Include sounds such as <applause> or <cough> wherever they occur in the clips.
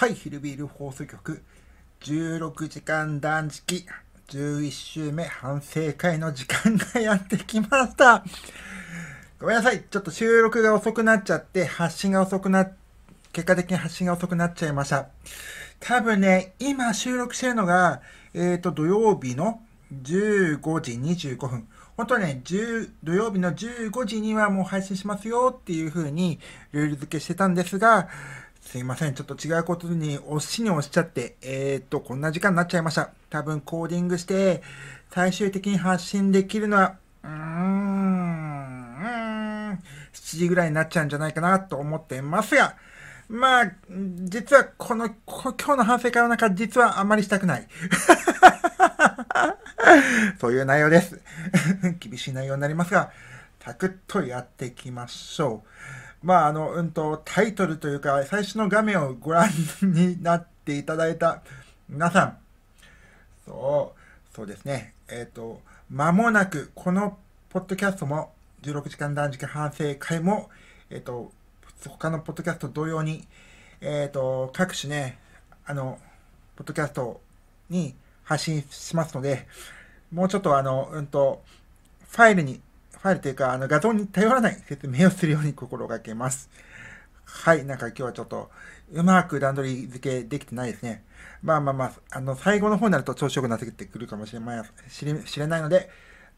はい、ヒルビール放送局16時間断食11週目反省会の時間がやってきました。ごめんなさい。ちょっと収録が遅くなっちゃって、発信が遅くな、結果的に発信が遅くなっちゃいました。多分ね、今収録してるのが、えっ、ー、と、土曜日の15時25分。本当はね、土曜日の15時にはもう配信しますよっていう風にルール付けしてたんですが、すいません。ちょっと違うことに押しに押しちゃって、えー、っと、こんな時間になっちゃいました。多分コーディングして、最終的に発信できるのは、うーん、うーん、7時ぐらいになっちゃうんじゃないかなと思ってますが、まあ、実はこの、こ今日の反省会の中、実はあまりしたくない。<laughs> そういう内容です。<laughs> 厳しい内容になりますが、サクッとやっていきましょう。まあ、あの、うんと、タイトルというか、最初の画面をご覧になっていただいた皆さん、そう、そうですね、えっ、ー、と、まもなく、このポッドキャストも、16時間断食反省会も、えっ、ー、と、他のポッドキャスト同様に、えっ、ー、と、各種ね、あの、ポッドキャストに発信しますので、もうちょっとあの、うんと、ファイルにファイルというか、あの、画像に頼らない説明をするように心がけます。はい、なんか今日はちょっと、うまく段取り付けできてないですね。まあまあまあ、あの、最後の方になると調子よくなってきてくるかもしれま知れ知れないので、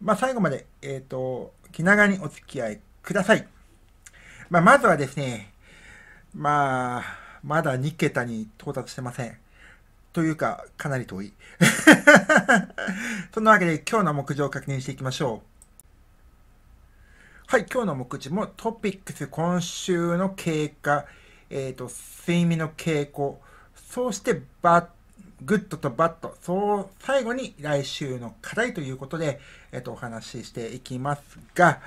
まあ最後まで、えっ、ー、と、気長にお付き合いください。まあまずはですね、まあ、まだ2桁に到達してません。というか、かなり遠い。<laughs> そんなわけで今日の目標を確認していきましょう。はい、今日の目次もトピックス、今週の経過、えっ、ー、と、睡眠の傾向、そしてバッ、グッドとバッド、そう、最後に来週の課題ということで、えっ、ー、と、お話ししていきますが、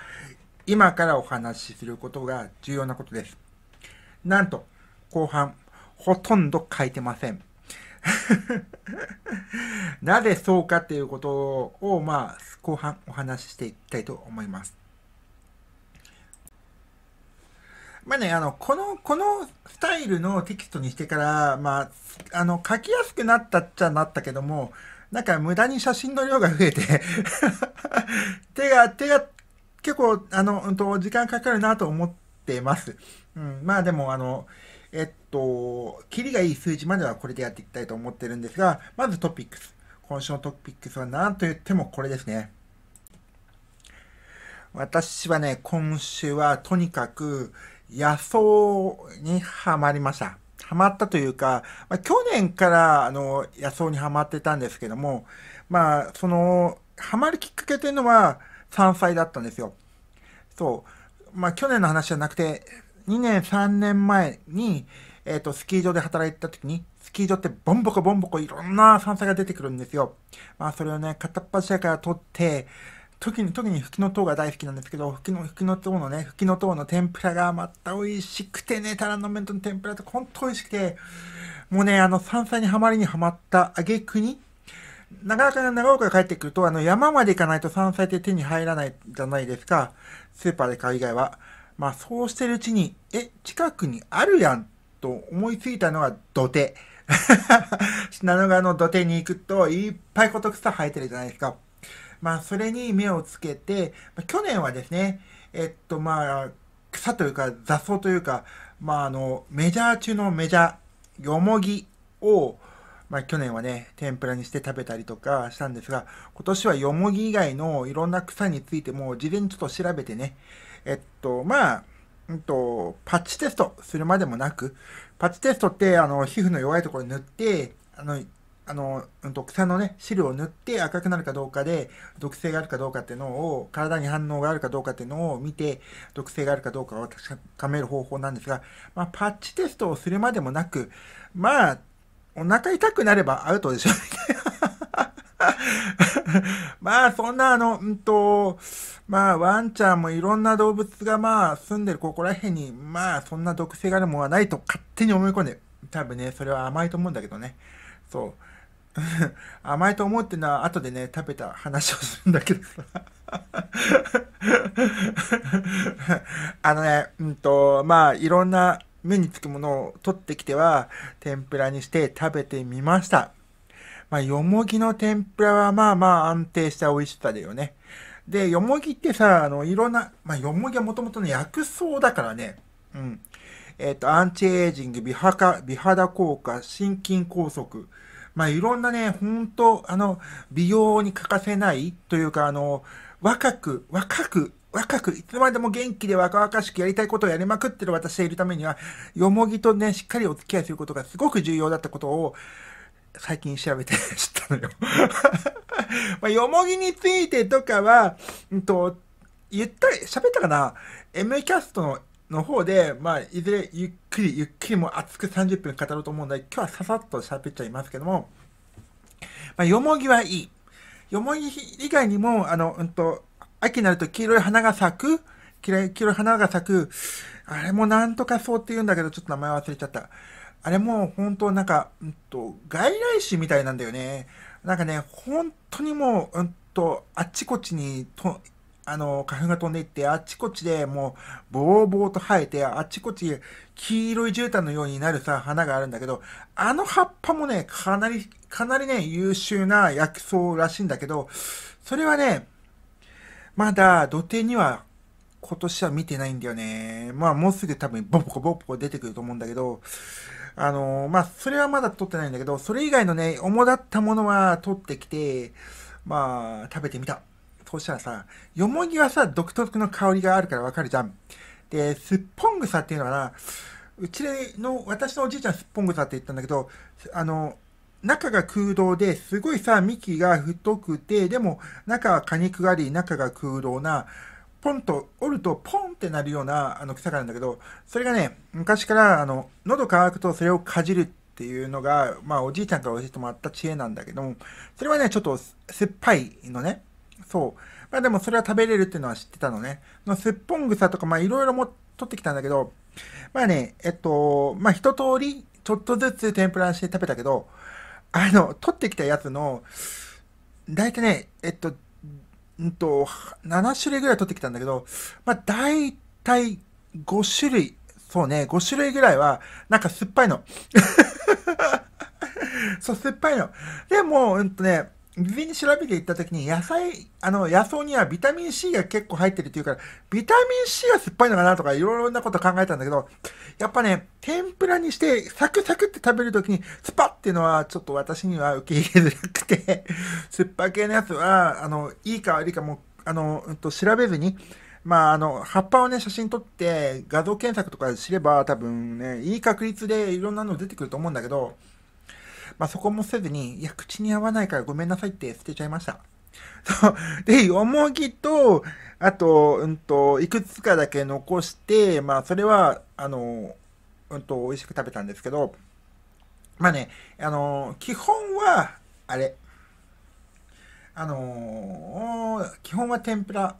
今からお話しすることが重要なことです。なんと、後半、ほとんど書いてません。<laughs> なぜそうかっていうことを、まあ、後半お話ししていきたいと思います。まあね、あの、この、このスタイルのテキストにしてから、まあ、あの、書きやすくなったっちゃなったけども、なんか無駄に写真の量が増えて <laughs> 手が、手が結構、あの、うんと、時間かかるなと思ってます。うん、まあでも、あの、えっと、キリがいい数字まではこれでやっていきたいと思ってるんですが、まずトピックス。今週のトピックスは何と言ってもこれですね。私はね、今週はとにかく、野草にはまりました。はまったというか、まあ、去年からあの野草にはまってたんですけども、まあ、その、はまるきっかけというのは山菜だったんですよ。そう。まあ、去年の話じゃなくて、2年、3年前に、えっ、ー、と、スキー場で働いてた時に、スキー場ってボンボコボンボコいろんな山菜が出てくるんですよ。まあ、それをね、片っ端から取って、時に、特に吹きの塔が大好きなんですけど、吹きの、吹きの塔のね、吹きの塔の天ぷらがまた美味しくてね、タラの麺との天ぷらってほんと美味しくて、もうね、あの、山菜にはまりにはまった揚げ句に、長岡の長岡が帰ってくると、あの、山まで行かないと山菜って手に入らないじゃないですか。スーパーで買う以外は。まあ、そうしてるうちに、え、近くにあるやん、と思いついたのは土手。<laughs> 信濃川の土手に行くと、いっぱいこと草生えてるじゃないですか。まあ、それに目をつけて、まあ、去年はですね、えっと、まあ、草というか雑草というか、まあ、あの、メジャー中のメジャー、よもぎを、まあ、去年はね、天ぷらにして食べたりとかしたんですが、今年はよもぎ以外のいろんな草についても、事前にちょっと調べてね、えっと、まあ、んと、パッチテストするまでもなく、パッチテストって、あの、皮膚の弱いところに塗って、あの、あの、草のね、汁を塗って赤くなるかどうかで、毒性があるかどうかっていうのを、体に反応があるかどうかっていうのを見て、毒性があるかどうかを確かめる方法なんですが、まあ、パッチテストをするまでもなく、まあ、お腹痛くなればアウトでしょ、み <laughs> まあ、そんな、あの、うんと、まあ、ワンちゃんもいろんな動物が、まあ、住んでるここら辺に、まあ、そんな毒性があるものはないと勝手に思い込んで、多分ね、それは甘いと思うんだけどね。そう。<laughs> 甘いと思ってな後でね食べた話をするんだけどさ <laughs> あのねうんとまあいろんな目につくものを取ってきては天ぷらにして食べてみましたまあよもぎの天ぷらはまあまあ安定した美味しさだよねでよもぎってさあのいろんな、まあ、よもぎはもともとの薬草だからねうんえっ、ー、とアンチエイジング美肌美肌効果心筋梗塞まあ、いろんなね、本当あの、美容に欠かせないというか、あの、若く、若く、若く、いつまでも元気で若々しくやりたいことをやりまくってる私がいるためには、よもぎとね、しっかりお付き合いすることがすごく重要だったことを、最近調べて知ったのよ <laughs> まあ、よもぎについてとかは、うんと、言った、喋ったかな ?M キャストのの方で、まあ、いずれゆっくりゆっくりも熱く30分語ろうと思うので、今日はささっと喋っちゃいますけども、まあ、よもぎはいい。よもぎ以外にも、あの、うんと、秋になると黄色い花が咲く、黄色い花が咲く、あれもなんとかそうって言うんだけど、ちょっと名前忘れちゃった。あれも本当なんか、うんと、外来種みたいなんだよね。なんかね、本当にもう、うんと、あっちこっちにとあの、花粉が飛んでいって、あっちこっちでもう、ぼうぼうと生えて、あっちこっち、黄色い絨毯のようになるさ、花があるんだけど、あの葉っぱもね、かなり、かなりね、優秀な薬草らしいんだけど、それはね、まだ土手には今年は見てないんだよね。まあもうすぐ多分ボッコボッコ出てくると思うんだけど、あのー、まあそれはまだ撮ってないんだけど、それ以外のね、主だったものは撮ってきて、まあ食べてみた。そうしたらさ、よもぎはさ、独特の香りがあるからわかるじゃん。で、すっぽん草っていうのはな、うちの、私のおじいちゃんすっぽん草って言ったんだけど、あの、中が空洞ですごいさ、幹が太くて、でも中は果肉があり、中が空洞な、ポンと折るとポンってなるようなあの草があるんだけど、それがね、昔からあの、喉乾くとそれをかじるっていうのが、まあおじいちゃんから教えてもらった知恵なんだけども、それはね、ちょっと酸っぱいのね。そう。まあでもそれは食べれるっていうのは知ってたのね。のすっぽん草とかまあいろいろも取ってきたんだけど、まあね、えっと、まあ一通りちょっとずつ天ぷらして食べたけど、あの、取ってきたやつの、だいたいね、えっと、んと、7種類ぐらい取ってきたんだけど、まあだいたい5種類、そうね、5種類ぐらいは、なんか酸っぱいの。<laughs> そう、酸っぱいの。でも、うんとね、事前に調べていった時に野菜、あの、野草にはビタミン C が結構入ってるっていうから、ビタミン C が酸っぱいのかなとかいろいろなこと考えたんだけど、やっぱね、天ぷらにしてサクサクって食べる時にスパっていうのはちょっと私には受け入れづらくて、<laughs> 酸っぱ系のやつは、あの、いいか悪いかも、あの、うんと、調べずに、まあ、あの、葉っぱをね、写真撮って、画像検索とかすれば、多分ね、いい確率でいろんなの出てくると思うんだけど、まあ、そこもせずに、いや、口に合わないからごめんなさいって捨てちゃいました。そう。<laughs> で、よもぎと、あと、うんと、いくつかだけ残して、まあ、それは、あの、うんと、美味しく食べたんですけど、まあね、あの、基本は、あれ、あの基本は天ぷら。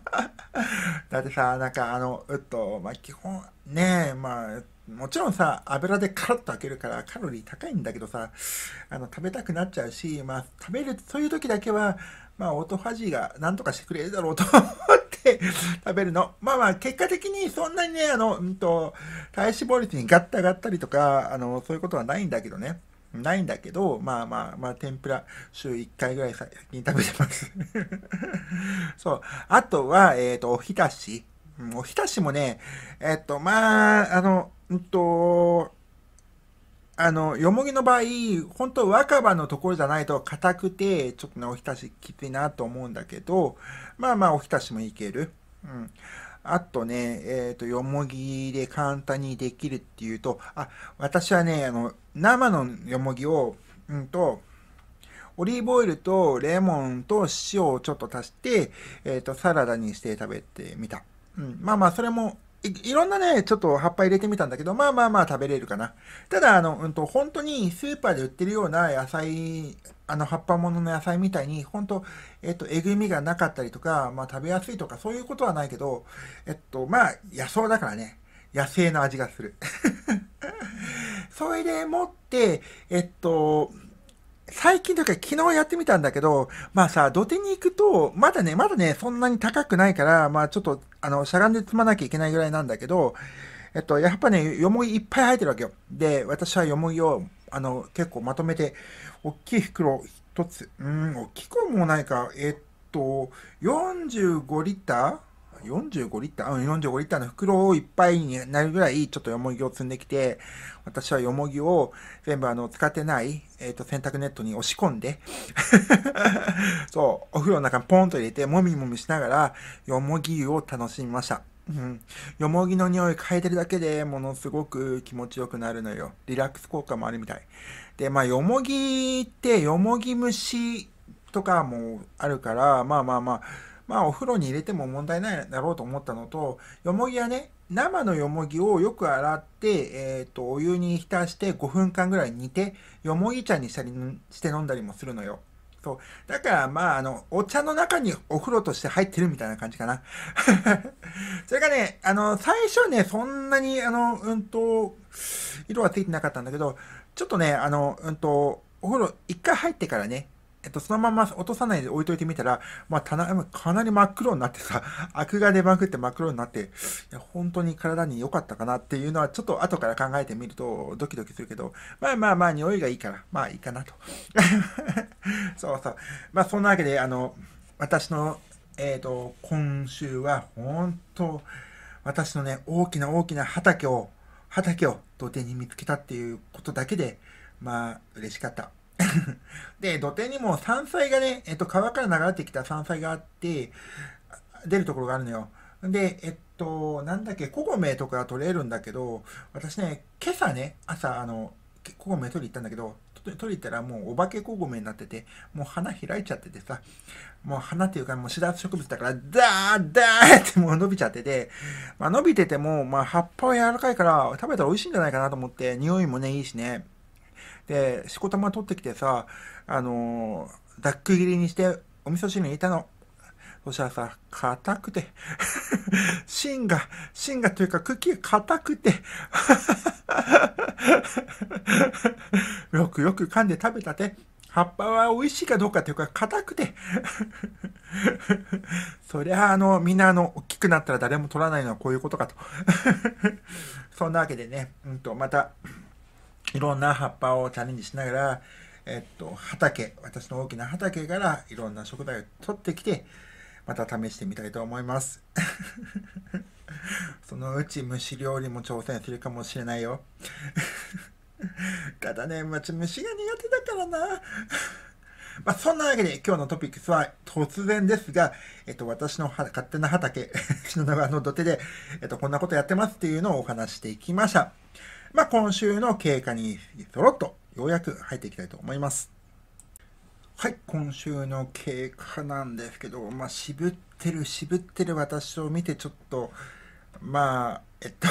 <laughs> だってさ、なんかあの、うっと、まあ基本、ねえ、まあ、もちろんさ、油でカラッと開けるからカロリー高いんだけどさ、あの、食べたくなっちゃうし、まあ、食べる、そういう時だけは、まあ、オートファジーが何とかしてくれるだろうと思って食べるの。まあまあ、結果的にそんなにね、あの、うんと、体脂肪率にガッタガったりとか、あの、そういうことはないんだけどね。ないんだけど、まあまあ、まあ、天ぷら、週1回ぐらい先に食べてます <laughs> そう。あとは、えっ、ー、と、おひたし。おひたしもね、えっと、まあ、あの、うんと、あの、よもぎの場合、本当若葉のところじゃないと硬くて、ちょっとね、おひたしきついなと思うんだけど、まあまあ、おひたしもいける。うん。あとね、えっ、ー、と、よもぎで簡単にできるっていうと、あ、私はね、あの、生のよもぎを、うんと、オリーブオイルとレモンと塩をちょっと足して、えっ、ー、と、サラダにして食べてみた。うん、まあまあ、それもい、いろんなね、ちょっと葉っぱ入れてみたんだけど、まあまあまあ食べれるかな。ただ、あの、うんと、本当にスーパーで売ってるような野菜、あの葉っぱものの野菜みたいに、本当えっと、えぐみがなかったりとか、まあ食べやすいとか、そういうことはないけど、えっと、まあ、野草だからね、野生の味がする。<laughs> それでもって、えっと、最近というか昨日やってみたんだけど、まあさ、土手に行くと、まだね、まだね、そんなに高くないから、まあちょっと、あの、しゃがんで積まなきゃいけないぐらいなんだけど、えっと、やっぱね、よもぎいっぱい生えてるわけよ。で、私はよもぎを、あの、結構まとめて、大きい袋一つ、うん、大きくもないか、えっと、45リッター45リッター、うん、45リッターの袋をいっぱいになるぐらい、ちょっとよもぎを積んできて、私はよもぎを全部あの、使ってない、えっ、ー、と、洗濯ネットに押し込んで <laughs> そう、お風呂の中にポンと入れて、もみもみしながら、よもぎ湯を楽しみました。うん。よもぎの匂い嗅いでるだけでものすごく気持ちよくなるのよ。リラックス効果もあるみたい。で、まあ、よもぎって、よもぎ蒸しとかもあるから、まあまあまあ、まあお風呂に入れても問題ないだろうと思ったのと、よもぎはね、生のよもぎをよく洗って、えっ、ー、と、お湯に浸して5分間ぐらい煮て、よもぎ茶にしたり、して飲んだりもするのよ。そう。だから、まあ、あの、お茶の中にお風呂として入ってるみたいな感じかな。<laughs> それがね、あの、最初ね、そんなに、あの、うんと、色はついてなかったんだけど、ちょっとね、あの、うんと、お風呂一回入ってからね、えっと、そのまま落とさないで置いといてみたら、まあ、棚、かなり真っ黒になってさ、ア <laughs> クが出まくって真っ黒になって、いや、本当に体に良かったかなっていうのは、ちょっと後から考えてみると、ドキドキするけど、まあまあまあ、匂いがいいから、まあいいかなと。<laughs> そうそう。まあ、そんなわけで、あの、私の、えっ、ー、と、今週は、本当私のね、大きな大きな畑を、畑を土手に見つけたっていうことだけで、まあ、嬉しかった。<laughs> で、土手にも山菜がね、えっと、川から流れてきた山菜があって、出るところがあるのよ。で、えっと、なんだっけ、コゴメとか取れるんだけど、私ね、今朝ね、朝、あの、コゴメ取り行ったんだけど、取り行ったらもうお化けコゴメになってて、もう花開いちゃっててさ、もう花っていうかもうシダ植物だから、ダーダーってもう伸びちゃってて、まあ伸びてても、まあ葉っぱは柔らかいから食べたら美味しいんじゃないかなと思って、匂いもね、いいしね。で、しこたま取ってきてさ、あのー、ダック切りにしてお味噌汁に入れたの。そしたらさ、硬くて <laughs> 芯が、芯がというか茎が硬くて <laughs> よくよく噛んで食べたて。葉っぱは美味しいかどうかというか、硬くて <laughs> そりゃあ、あの、みんなあの、大きくなったら誰も取らないのはこういうことかとそんなわけでね、うんと、また、いろんな葉っぱをチャレンジしながら、えっと、畑、私の大きな畑からいろんな食材を取ってきて、また試してみたいと思います。<laughs> そのうち虫料理も挑戦するかもしれないよ。<laughs> ただね、まち虫が苦手だからな。<laughs> まあ、そんなわけで今日のトピックスは突然ですが、えっと、私の勝手な畑、篠川の土手で、えっと、こんなことやってますっていうのをお話していきました。まあ、今週の経過にそろっとようやく入っていきたいと思います。はい、今週の経過なんですけど、まあ、渋ってる、渋ってる私を見てちょっと、まあ、えっと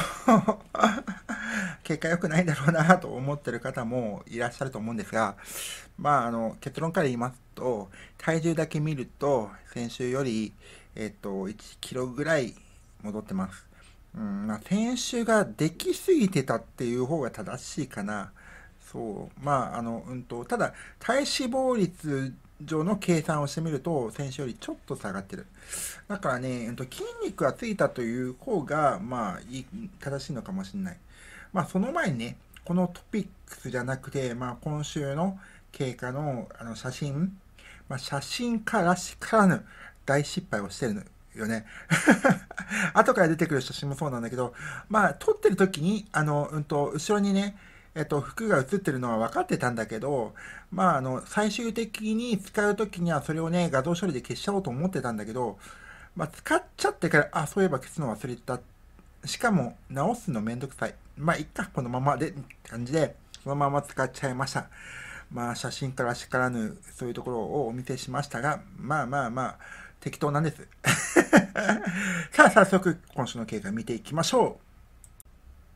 <laughs> 結果良くないんだろうなと思ってる方もいらっしゃると思うんですが、まあ、あの、結論から言いますと、体重だけ見ると、先週より、えっと、1キロぐらい戻ってます。うんまあ、選手ができすぎてたっていう方が正しいかな。そう。まあ、あの、うんと、ただ、体脂肪率上の計算をしてみると、選手よりちょっと下がってる。だからね、うんと、筋肉がついたという方が、まあいい、正しいのかもしれない。まあ、その前にね、このトピックスじゃなくて、まあ、今週の経過のあの写真、まあ、写真からしからぬ大失敗をしてるの。よね。<laughs> 後から出てくる写真もそうなんだけど、まあ、撮ってる時に、あの、うんと、後ろにね、えっと、服が写ってるのは分かってたんだけど、まあ、あの、最終的に使う時にはそれをね、画像処理で消しちゃおうと思ってたんだけど、まあ、使っちゃってから、あ、そういえば消すの忘れた。しかも、直すのめんどくさい。まあ、いっか、このままで、って感じで、そのまま使っちゃいました。まあ、写真からしからぬ、そういうところをお見せしましたが、まあまあまあ、適当なんです。<laughs> さあ、早速、今週の経過見ていきましょ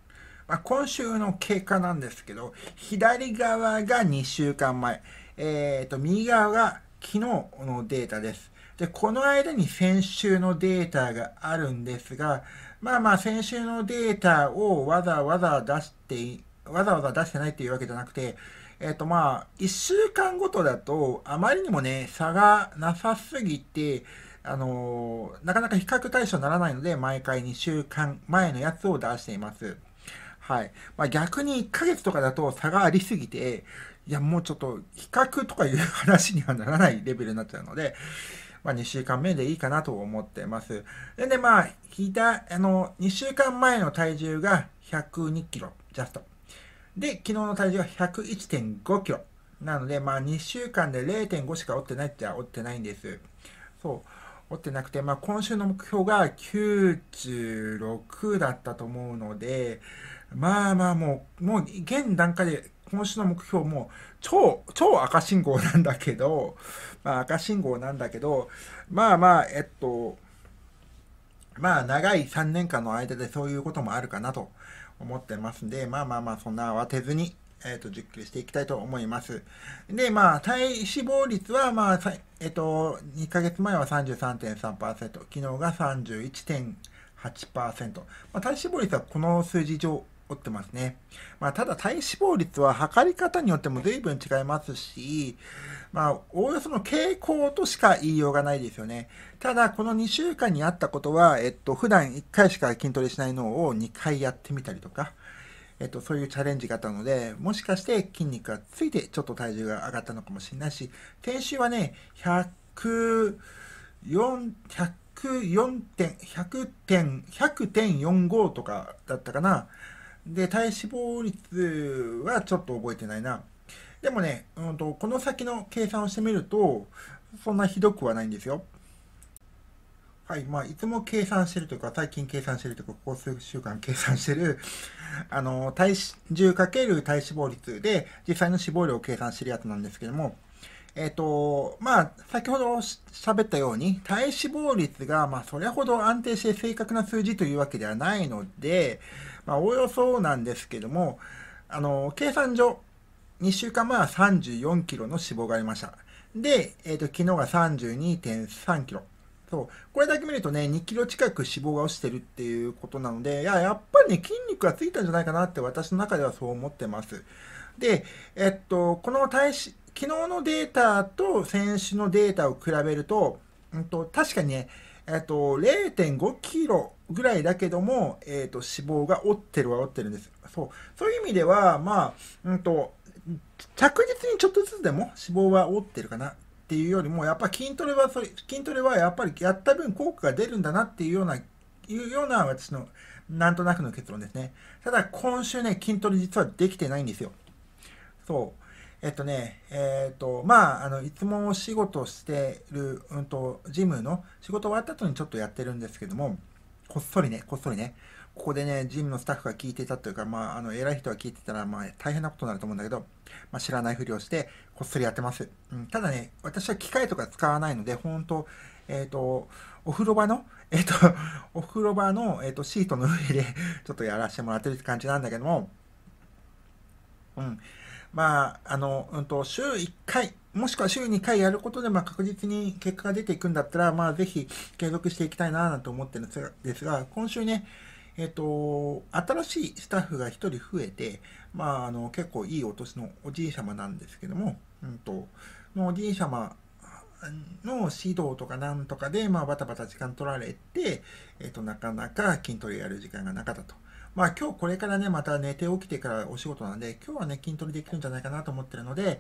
う。まあ、今週の経過なんですけど、左側が2週間前、えー、と、右側が昨日のデータです。で、この間に先週のデータがあるんですが、まあまあ先週のデータをわざわざ出して、わざわざ出してないっていうわけじゃなくて、えっ、ー、とまあ、1週間ごとだとあまりにもね、差がなさすぎて、あのー、なかなか比較対象にならないので、毎回2週間前のやつを出しています。はい。まあ、逆に1ヶ月とかだと差がありすぎて、いや、もうちょっと比較とかいう話にはならないレベルになっちゃうので、まあ、2週間目でいいかなと思ってます。で、でまあ、いた、あの、2週間前の体重が102キロ、ジャスト。で、昨日の体重が101.5キロ。なので、まあ、2週間で0.5しか折ってないっちゃ折ってないんです。そう。持ってなくて、まあ、今週の目標が96だったと思うので、まあまあもう、もう現段階で今週の目標も超、超赤信号なんだけど、まあ赤信号なんだけど、まあまあ、えっと、まあ長い3年間の間でそういうこともあるかなと思ってますんで、まあまあまあそんな慌てずにえーと、っ実験していきたいと思います。で、まあ、体脂肪率は、まあ、えっ、ー、と、2ヶ月前は33.3%、昨日が31.8%。まあ、体脂肪率はこの数字上、折ってますね。まあ、ただ体脂肪率は測り方によっても随分違いますし、まあ、おおよその傾向としか言いようがないですよね。ただ、この2週間にあったことは、えっと、普段1回しか筋トレしないのを2回やってみたりとか、えっと、そういうチャレンジがあったので、もしかして筋肉がついてちょっと体重が上がったのかもしれないし、先週はね、104、104点、100点、100.45とかだったかな。で、体脂肪率はちょっと覚えてないな。でもね、うんと、この先の計算をしてみると、そんなひどくはないんですよ。はい、まあ、いつも計算してるというか、最近計算してるというか、ここ数週間計算してる、<laughs> あの、体重かける体脂肪率で、実際の脂肪量を計算してるやつなんですけども、えっ、ー、と、まあ、先ほど喋ったように、体脂肪率が、まあ、それほど安定して正確な数字というわけではないので、まあ、おおよそなんですけども、あの、計算上、2週間前は34キロの脂肪がありました。で、えっ、ー、と、昨日が32.3キロ。そうこれだけ見るとね、2キロ近く脂肪が落ちてるっていうことなので、いや、やっぱりね、筋肉がついたんじゃないかなって私の中ではそう思ってます。で、えっと、この体脂、昨日のデータと先週のデータを比べると、うんと、確かにね、えっと、0.5キロぐらいだけども、えっと、脂肪が折ってるは折ってるんです。そう。そういう意味では、まあ、うんと、着実にちょっとずつでも脂肪は折ってるかな。っていうよりも、やっぱ筋トレはそれ、筋トレはやっぱりやった分効果が出るんだなっていうような、いうような私のなんとなくの結論ですね。ただ今週ね、筋トレ実はできてないんですよ。そう。えっとね、えー、っと、まあ、あの、いつもお仕事してる、うんと、ジムの仕事終わった後にちょっとやってるんですけども、こっそりね、こっそりね。ここでね、ジムのスタッフが聞いていたというか、まあ、あの、偉い人が聞いてたら、まあ、大変なことになると思うんだけど、まあ、知らないふりをして、こっそりやってます。うん、ただね、私は機械とか使わないので、本当えっ、ー、<laughs> と、お風呂場の、えっ、ー、と、お風呂場の、えっ、ー、と、シートの上で <laughs> ちょっとやらせてもらってるって感じなんだけども、うん。まあ、あの、うんと、週1回、もしくは週2回やることで、まあ、確実に結果が出ていくんだったら、まあ、ぜひ継続していきたいな、なんて思ってるんですが、今週ね、えっ、と、新しいスタッフが1人増えて、まあ、あの、結構いいお年のおじい様なんですけども、うんと、のおじい様の指導とかなんとかで、まあ、バタバタ時間取られて、えっ、と、なかなか筋トレやる時間がなかったと。まあ今日これからね、また寝て起きてからお仕事なんで、今日はね、筋トレできるんじゃないかなと思ってるので、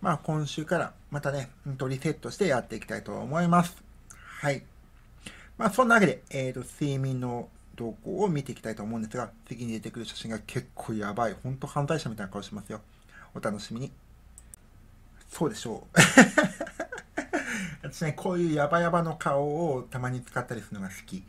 まあ今週からまたね、リセットしてやっていきたいと思います。はい。まあそんなわけで、えっ、ー、と、睡眠の動向を見ていきたいと思うんですが、次に出てくる写真が結構やばい。ほんと犯罪者みたいな顔しますよ。お楽しみに。そうでしょう。<laughs> 私ね、こういうやばやばの顔をたまに使ったりするのが好き。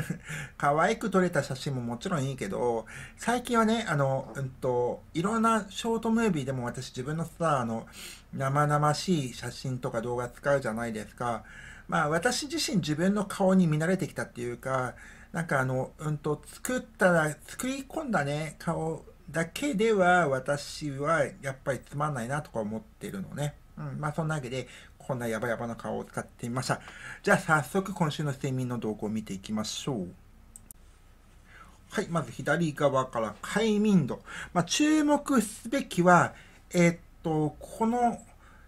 <laughs> 可愛く撮れた写真ももちろんいいけど、最近はね、あの、うんと、いろんなショートムービーでも私自分のさ、あの、生々しい写真とか動画使うじゃないですか。まあ私自身自分の顔に見慣れてきたっていうか、なんかあの、うんと、作ったら、作り込んだね、顔だけでは、私はやっぱりつまんないなとか思ってるのね。うん、まあそんなわけで、こんなヤバヤバな顔を使ってみました。じゃあ早速今週の睡眠の動向を見ていきましょう。はい、まず左側から快眠度。まあ注目すべきは、えー、っと、この、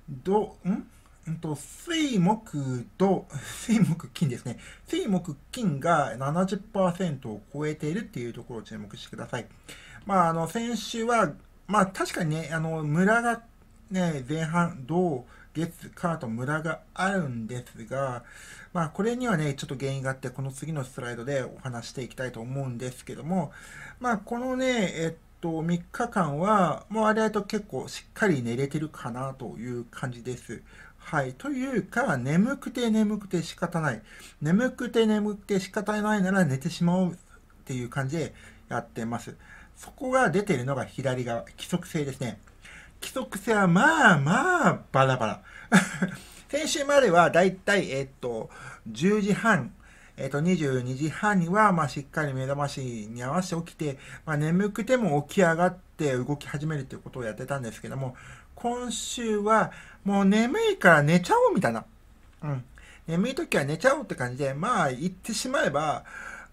ど、んんと、水木と、水木金ですね。水木金が70%を超えているっていうところを注目してください。まあ、あの、先週は、まあ、確かにね、あの、村がね、前半、ど月、カーと村があるんですが、まあ、これにはね、ちょっと原因があって、この次のスライドでお話していきたいと思うんですけども、まあ、このね、えっと、3日間は、もうあれと結構しっかり寝れてるかなという感じです。はい。というか、眠くて眠くて仕方ない。眠くて眠くて仕方ないなら寝てしまおうっていう感じでやってます。そこが出てるのが左側、規則性ですね。規則性はまあまあバラバラ。<laughs> 先週まではだいたい、えっと、10時半、えっと、22時半には、まあ、しっかり目覚ましに合わせて起きて、まあ、眠くても起き上がって動き始めるということをやってたんですけども、今週は、もう眠いから寝ちゃおうみたいな。うん。眠い時は寝ちゃおうって感じで、まあ言ってしまえば、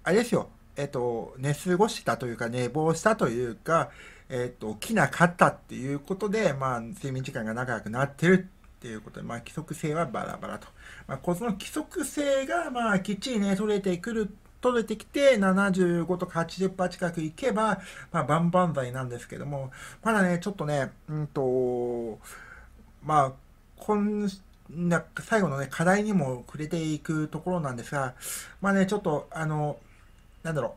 あれですよ。えっと、寝過ごしたというか、寝坊したというか、えっと、起なかったっていうことで、まあ、睡眠時間が長くなってるっていうことで、まあ、規則性はバラバラと。まあ、この規則性が、まあ、きっちりね、取れてくる、取れてきて、75とか80%近くいけば、まあ、万々歳なんですけども、まだね、ちょっとね、うんと、まあ、な最後のね、課題にも触れていくところなんですが、まあね、ちょっと、あの、なんだろ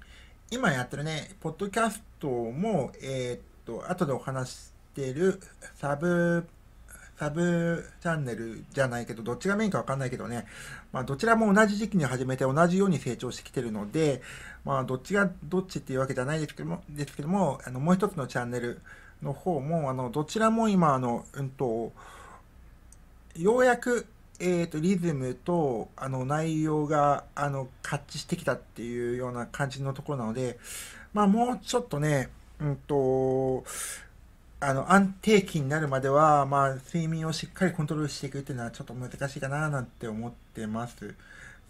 う、今やってるね、ポッドキャストも、えー、っと、後でお話してるサブ、サブチャンネルじゃないけど、どっちがメインかわかんないけどね、まあ、どちらも同じ時期に始めて同じように成長してきてるので、まあ、どっちがどっちっていうわけじゃないですけども、ですけども、あの、もう一つのチャンネル、の方も、あの、どちらも今、あの、うんと、ようやく、えーと、とリズムとあの内容があの合致してきたっていうような感じのところなので、まあ、もうちょっとね、うんと、あの安定期になるまでは、まあ、睡眠をしっかりコントロールしていくっていうのはちょっと難しいかななんて思ってます。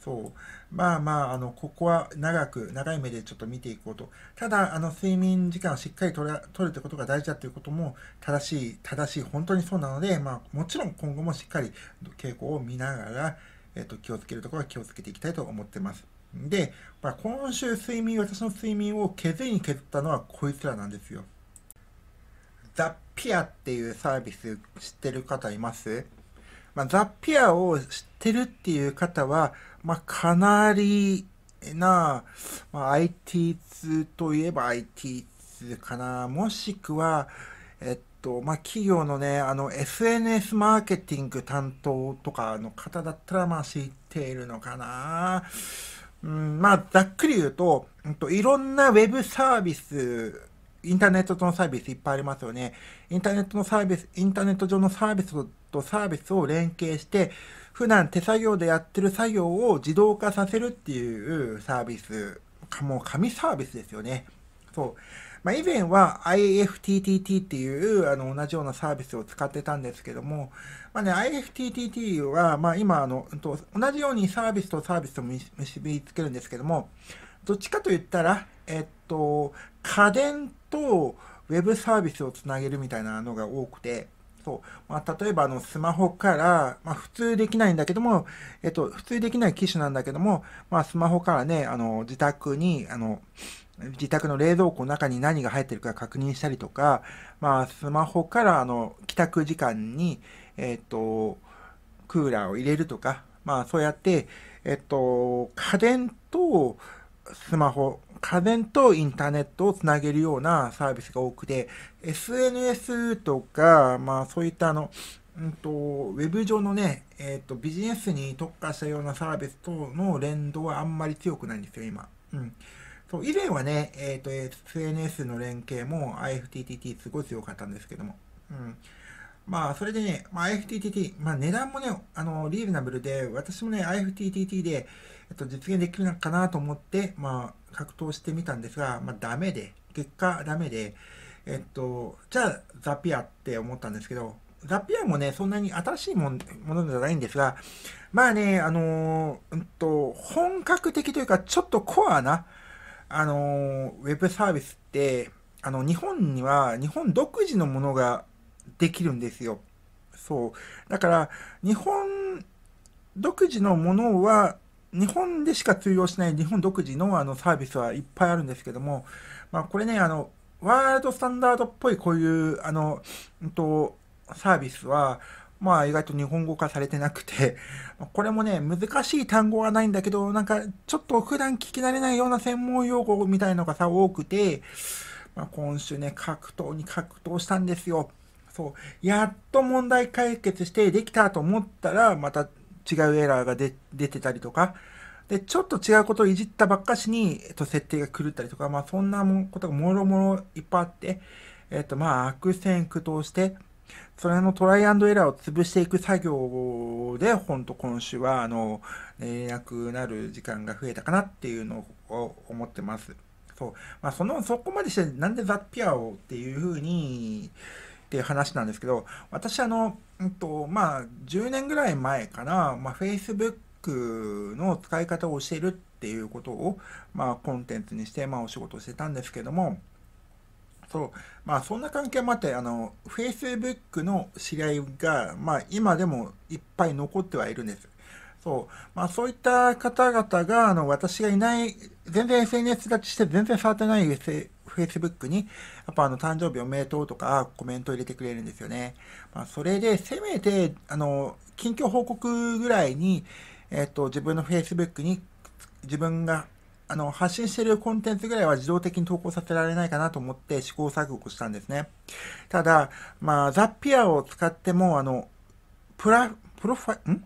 そうまあまああのここは長く長い目でちょっと見ていこうとただあの睡眠時間をしっかりとら取るってことが大事だということも正しい正しい本当にそうなので、まあ、もちろん今後もしっかり傾向を見ながら、えっと、気をつけるところは気をつけていきたいと思ってますで、まあ、今週睡眠私の睡眠を削りに削ったのはこいつらなんですよザッピアっていうサービス知ってる方いますまあ、ザッピアを知ってるっていう方は、まあ、かなりな、まあ、IT 2といえば IT 2かな、もしくは、えっと、まあ、企業のね、あの、SNS マーケティング担当とかの方だったら、ま知っているのかな。うん、まあ、ざっくり言うと、うんと、いろんなウェブサービス、インターネットのサービスいっぱいありますよね。インターネットのサービス、インターネット上のサービスとサービスを連携して、普段手作業でやってる作業を自動化させるっていうサービス、もう紙サービスですよね。そう。まあ、以前は IFTTT っていうあの同じようなサービスを使ってたんですけども、まあね、IFTTT は、まあ、今あの、同じようにサービスとサービスと結びつけるんですけども、どっちかと言ったら、えっと、家電とウェブサービスをつなげるみたいなのが多くて、そう。まあ、例えば、あの、スマホから、まあ、普通できないんだけども、えっと、普通できない機種なんだけども、まあ、スマホからね、あの、自宅に、あの、自宅の冷蔵庫の中に何が入ってるか確認したりとか、まあ、スマホから、あの、帰宅時間に、えっと、クーラーを入れるとか、まあ、そうやって、えっと、家電とスマホ、家電とインターネットをつなげるようなサービスが多くて、SNS とか、まあそういったあの、うんと、ウェブ上のね、えっ、ー、と、ビジネスに特化したようなサービスとの連動はあんまり強くないんですよ、今。うん。そう、以前はね、えっ、ー、と、SNS の連携も IFTTT すごい強かったんですけども。うん。まあ、それでね、まあ、IFTTT、まあ、値段もね、あの、リーズナブルで、私もね、IFTTT で、えっと、実現できるのかなと思って、まあ、格闘してみたんですが、まあ、ダメで、結果ダメで、えっと、じゃあ、ザピアって思ったんですけど、ザピアもね、そんなに新しいものじゃないんですが、まあね、あのー、うんと、本格的というか、ちょっとコアな、あのー、ウェブサービスって、あの、日本には、日本独自のものができるんですよ。そう。だから、日本独自のものは、日本でしか通用しない日本独自のあのサービスはいっぱいあるんですけども、まあ、これね、あの、ワールドスタンダードっぽいこういう、あの、うんと、サービスは、まあ意外と日本語化されてなくて、これもね、難しい単語はないんだけど、なんかちょっと普段聞き慣れないような専門用語みたいのがさ、多くて、まあ、今週ね、格闘に格闘したんですよ。そう。やっと問題解決してできたと思ったら、また違うエラーが出てたりとか、で、ちょっと違うことをいじったばっかしに、えっと、設定が狂ったりとか、まあ、そんなことがもろもろいっぱいあって、えっと、まあ、悪戦苦闘して、それのトライアンドエラーを潰していく作業で、ほんと今週は、あの、寝れなくなる時間が増えたかなっていうのを思ってます。そう。まあ、その、そこまでして、なんでザッピアをっていうふうに、っていう話なんですけど、私あの、うんと、まあ、10年ぐらい前から、まあ、Facebook の使い方を教えるっていうことを、まあ、コンテンツにして、まあ、お仕事をしてたんですけども、そう、まあ、そんな関係もあって、あの、Facebook の知り合いが、まあ、今でもいっぱい残ってはいるんです。そう。まあそういった方々が、あの、私がいない、全然 SNS 立ちして全然触ってない Facebook に、やっぱあの、誕生日おめでとうとかコメント入れてくれるんですよね。まあ、それで、せめて、あの、近況報告ぐらいに、えっと、自分の Facebook に自分があの、発信してるコンテンツぐらいは自動的に投稿させられないかなと思って試行錯誤したんですね。ただ、まあ、ザッピアを使っても、あの、プラ、プロファイ、ん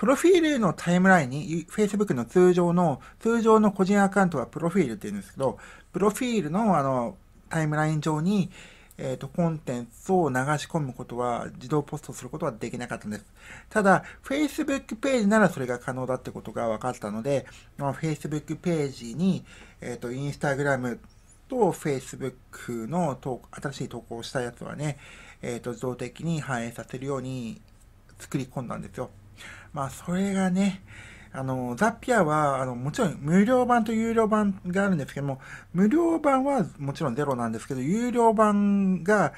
プロフィールのタイムラインに、Facebook の通常の、通常の個人アカウントはプロフィールって言うんですけど、プロフィールのあの、タイムライン上に、えっ、ー、と、コンテンツを流し込むことは、自動ポストすることはできなかったんです。ただ、Facebook ページならそれが可能だってことが分かったので、まあ、Facebook ページに、えっ、ー、と、Instagram と Facebook の新しい投稿したやつはね、えっ、ー、と、自動的に反映させるように作り込んだんですよ。まあ、それがね、あの、ザピアは、あの、もちろん無料版と有料版があるんですけども、無料版はもちろんゼロなんですけど、有料版が、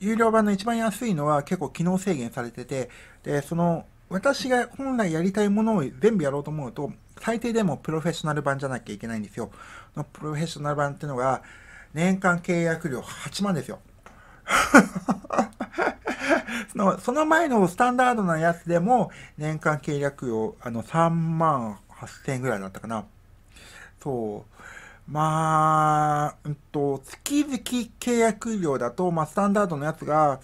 有料版の一番安いのは結構機能制限されてて、で、その、私が本来やりたいものを全部やろうと思うと、最低でもプロフェッショナル版じゃなきゃいけないんですよ。のプロフェッショナル版っていうのが、年間契約料8万ですよ。<laughs> そのその前のスタンダードなやつでも年間契約料あの3万8000円ぐらいだったかな。そう。まあ、うんと、月々契約料だと、まあ、スタンダードのやつが、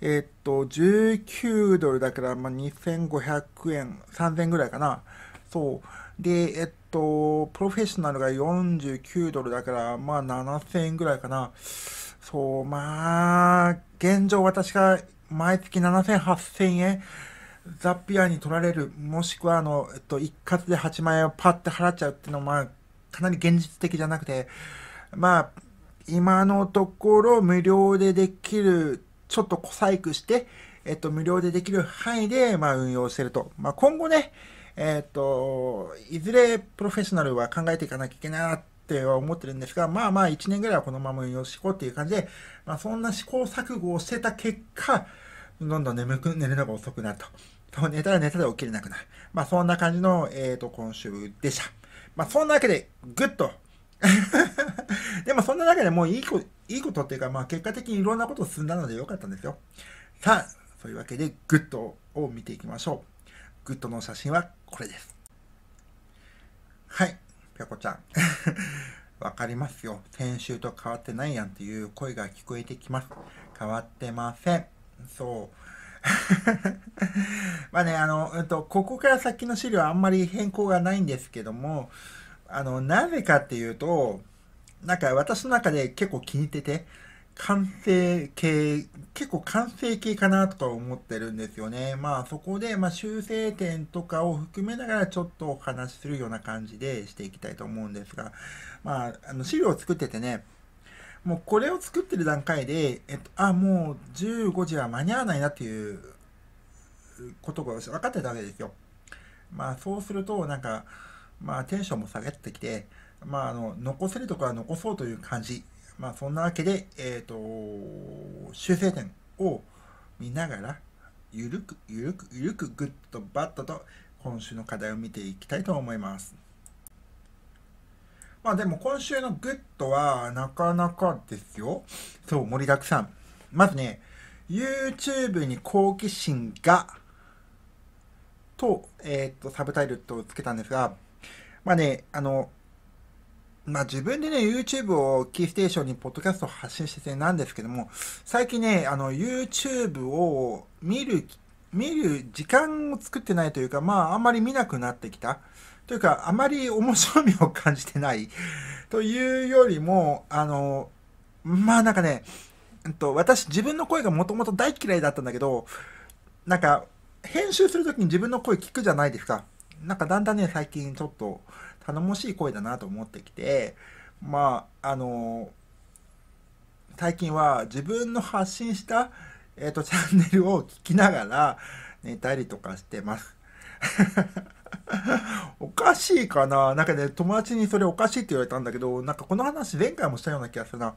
えー、っと、19ドルだから、まあ、2500円、3000円ぐらいかな。そう。で、えっと、プロフェッショナルが49ドルだから、まあ、7000円ぐらいかな。そう、まあ、現状私が毎月7000、8000円、ザッピアに取られる、もしくはあの、えっと、一括で8万円をパッて払っちゃうっていうのは、まあ、かなり現実的じゃなくて、まあ、今のところ無料でできる、ちょっと小細工して、えっと、無料でできる範囲で、まあ、運用してると。まあ、今後ね、えっと、いずれプロフェッショナルは考えていかなきゃいけないなっては思ってるんですが、まあまあ1年ぐらいはこのまま運用していこうっていう感じで、まあそんな試行錯誤をしてた結果、どんどん眠く、寝るのが遅くなると。そう寝たら寝たら起きれなくなる。まあそんな感じの、えっ、ー、と、今週でした。まあそんなわけで、ぐっとでもそんな中でもういいこいいことっていうか、まあ結果的にいろんなこと進んだので良かったんですよ。さあ、そういうわけでグッドを見ていきましょう。グッドの写真はこれです。はい。ペこちゃん。<laughs> わかりますよ。先週と変わってないやんっていう声が聞こえてきます。変わってません。そう。<laughs> まあね、あの、うんと、ここから先の資料はあんまり変更がないんですけども、あの、なぜかっていうと、なんか私の中で結構気に入ってて、完成形、結構完成形かなとか思ってるんですよね。まあそこで、まあ、修正点とかを含めながらちょっとお話しするような感じでしていきたいと思うんですが、まあ、あの資料を作っててね、もうこれを作ってる段階で、えっと、あ、もう15時は間に合わないなっていうことが分かってたわけですよ。まあそうすると、なんか、まあテンションも下げてきて、まああの、残せるところは残そうという感じまあそんなわけで、えっ、ー、と、修正点を見ながら、ゆるく、ゆるく、ゆるく、ぐっとバッとと、今週の課題を見ていきたいと思います。まあでも今週のグッドはなかなかですよ。そう、盛りだくさん。まずね、YouTube に好奇心が、と、えっ、ー、と、サブタイトルとつけたんですが、まあね、あの、まあ、自分でね、YouTube をキーステーションにポッドキャストを発信しててなんですけども、最近ね、あの、YouTube を見る、見る時間を作ってないというか、まあ、あんまり見なくなってきた。というか、あまり面白みを感じてないというよりも、あの、まあなんかね、と、私自分の声がもともと大嫌いだったんだけど、なんか、編集するときに自分の声聞くじゃないですか。なんかだんだんね、最近ちょっと、頼もしい声だなと思ってきて、まあ、あの最近は自分の発信した、えっ、ー、と、チャンネルを聞きながら寝たりとかしてます。<laughs> おかしいかななんかね、友達にそれおかしいって言われたんだけど、なんかこの話前回もしたような気がするな。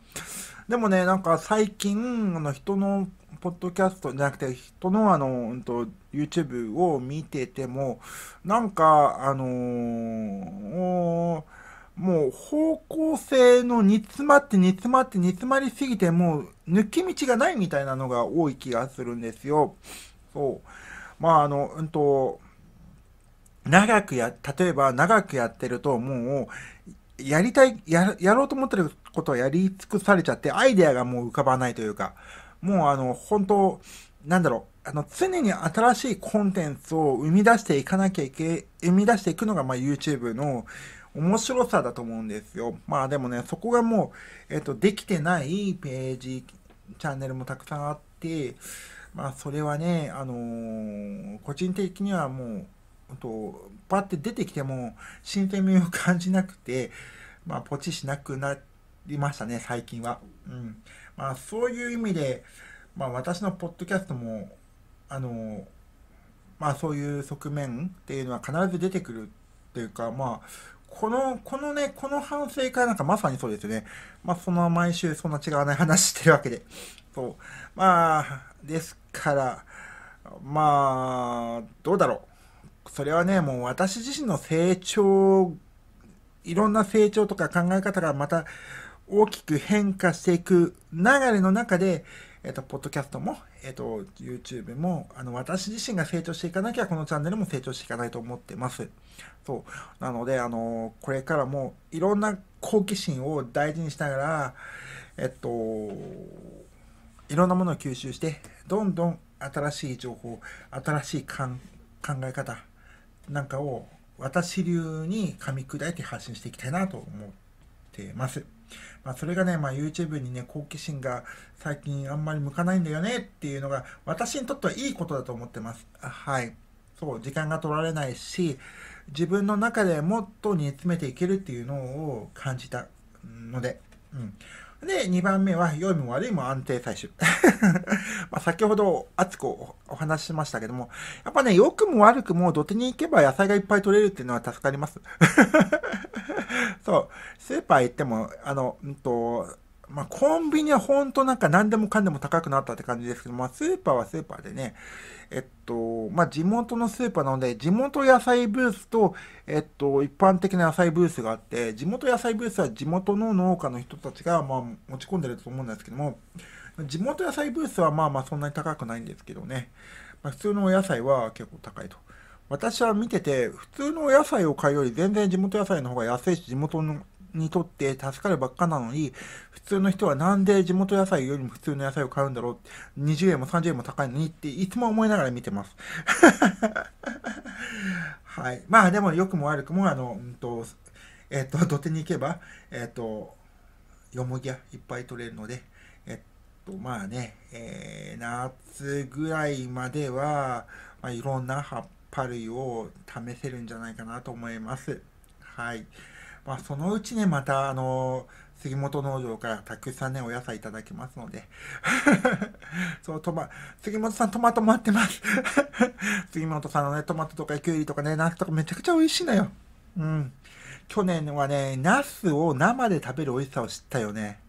でもね、なんか最近、あの人のポッドキャストじゃなくて、人のあの、うんと、YouTube を見てても、なんか、あのー、もう方向性の煮詰まって煮詰まって煮詰まりすぎて、もう抜き道がないみたいなのが多い気がするんですよ。そう。まあ、あの、うんと、長くや、例えば長くやってると、もう、やりたいや、やろうと思ってることはやり尽くされちゃって、アイデアがもう浮かばないというか、もうあの、本当なんだろう、あの、常に新しいコンテンツを生み出していかなきゃいけ、生み出していくのが、まあ、YouTube の面白さだと思うんですよ。まあ、でもね、そこがもう、えっと、できてないページ、チャンネルもたくさんあって、まあ、それはね、あのー、個人的にはもう、と、パって出てきても、新鮮味を感じなくて、まあ、ポチしなくなりましたね、最近は。うん。まあ、そういう意味で、まあ、私のポッドキャストもあの、まあ、そういう側面っていうのは必ず出てくるっていうか、まあ、この、このね、この反省会なんかまさにそうですよね。まあ、その毎週そんな違わない話してるわけで。そう。まあ、ですから、まあ、どうだろう。それはね、もう私自身の成長、いろんな成長とか考え方がまた大きく変化していく流れの中で、えっ、と、ポッドキャストも、えっ、と、YouTube も、あの、私自身が成長していかなきゃ、このチャンネルも成長していかないと思ってます。そう。なので、あの、これからも、いろんな好奇心を大事にしながら、えっと、いろんなものを吸収して、どんどん新しい情報、新しい考え方なんかを私流に噛み砕いて発信していきたいなと思ってます。まあ、それがね、まあ、YouTube にね、好奇心が最近あんまり向かないんだよねっていうのが、私にとってはいいことだと思ってます。はい。そう、時間が取られないし、自分の中でもっと煮詰めていけるっていうのを感じたので、うん。で、2番目は、良いも悪いも安定採取。<laughs> ま先ほど熱くお話ししましたけども、やっぱね、良くも悪くも土手に行けば野菜がいっぱい取れるっていうのは助かります。<laughs> そう、スーパー行っても、あの、うんと、まあ、コンビニはほんとなんか何でもかんでも高くなったって感じですけど、まあ、スーパーはスーパーでね、えっと、まあ、地元のスーパーなので、地元野菜ブースと、えっと、一般的な野菜ブースがあって、地元野菜ブースは地元の農家の人たちが、まあ、持ち込んでると思うんですけども、地元野菜ブースはまあまあそんなに高くないんですけどね、まあ、普通のお野菜は結構高いと。私は見てて、普通のお野菜を買うより全然地元野菜の方が安いし、地元のにとって助かるばっかなのに、普通の人はなんで地元野菜よりも普通の野菜を買うんだろう20円も30円も高いのにっていつも思いながら見てます。<laughs> はい。まあでも良くも悪くも、あの、うんと、えっ、ー、と、土手に行けば、えっ、ー、と、よもぎがいっぱい取れるので、えっ、と、まあね、えー、夏ぐらいまでは、まあ、いろんな葉っぱ類を試せるんじゃないかなと思います。はい。まあ、そのうちね、また、あの、杉本農場からたくさんね、お野菜いただきますので。<laughs> そう、とま、杉本さんトマト待ってます <laughs> 杉本さんのね、トマトとかキュウリとかね、ナスとかめちゃくちゃ美味しいのよ。うん。去年はね、ナスを生で食べる美味しさを知ったよね。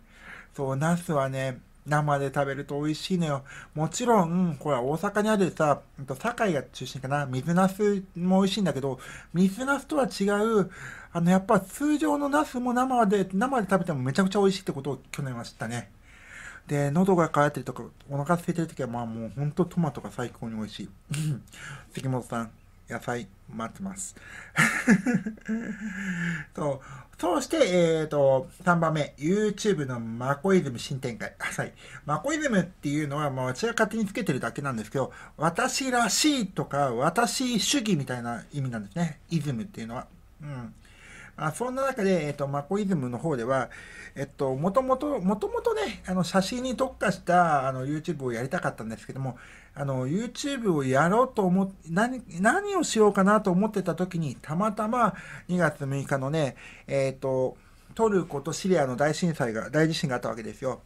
そう、ナスはね、生で食べると美味しいのよ。もちろん、これは大阪にあるさ、堺が中心かな、水ナスも美味しいんだけど、水ナスとは違う、あの、やっぱ通常のナスも生で、生で食べてもめちゃくちゃ美味しいってことを去年は知ったね。で、喉が渇いてるとか、お腹空いてるときは、まあもうほんとトマトが最高に美味しい。関本さん、野菜待ってます。う。<laughs> そして、えっ、ー、と、3番目、YouTube のマコイズム新展開。はい。マコイズムっていうのは、まあ、私が勝手につけてるだけなんですけど、私らしいとか、私主義みたいな意味なんですね。イズムっていうのは。うん。あそんな中で、えっと、マコイズムの方では、えっと、もともと、もともとね、あの、写真に特化したあの YouTube をやりたかったんですけども、あの、YouTube をやろうと思っ、何、何をしようかなと思ってた時に、たまたま2月6日のね、えっと、トルコとシリアの大震災が、大地震があったわけですよ。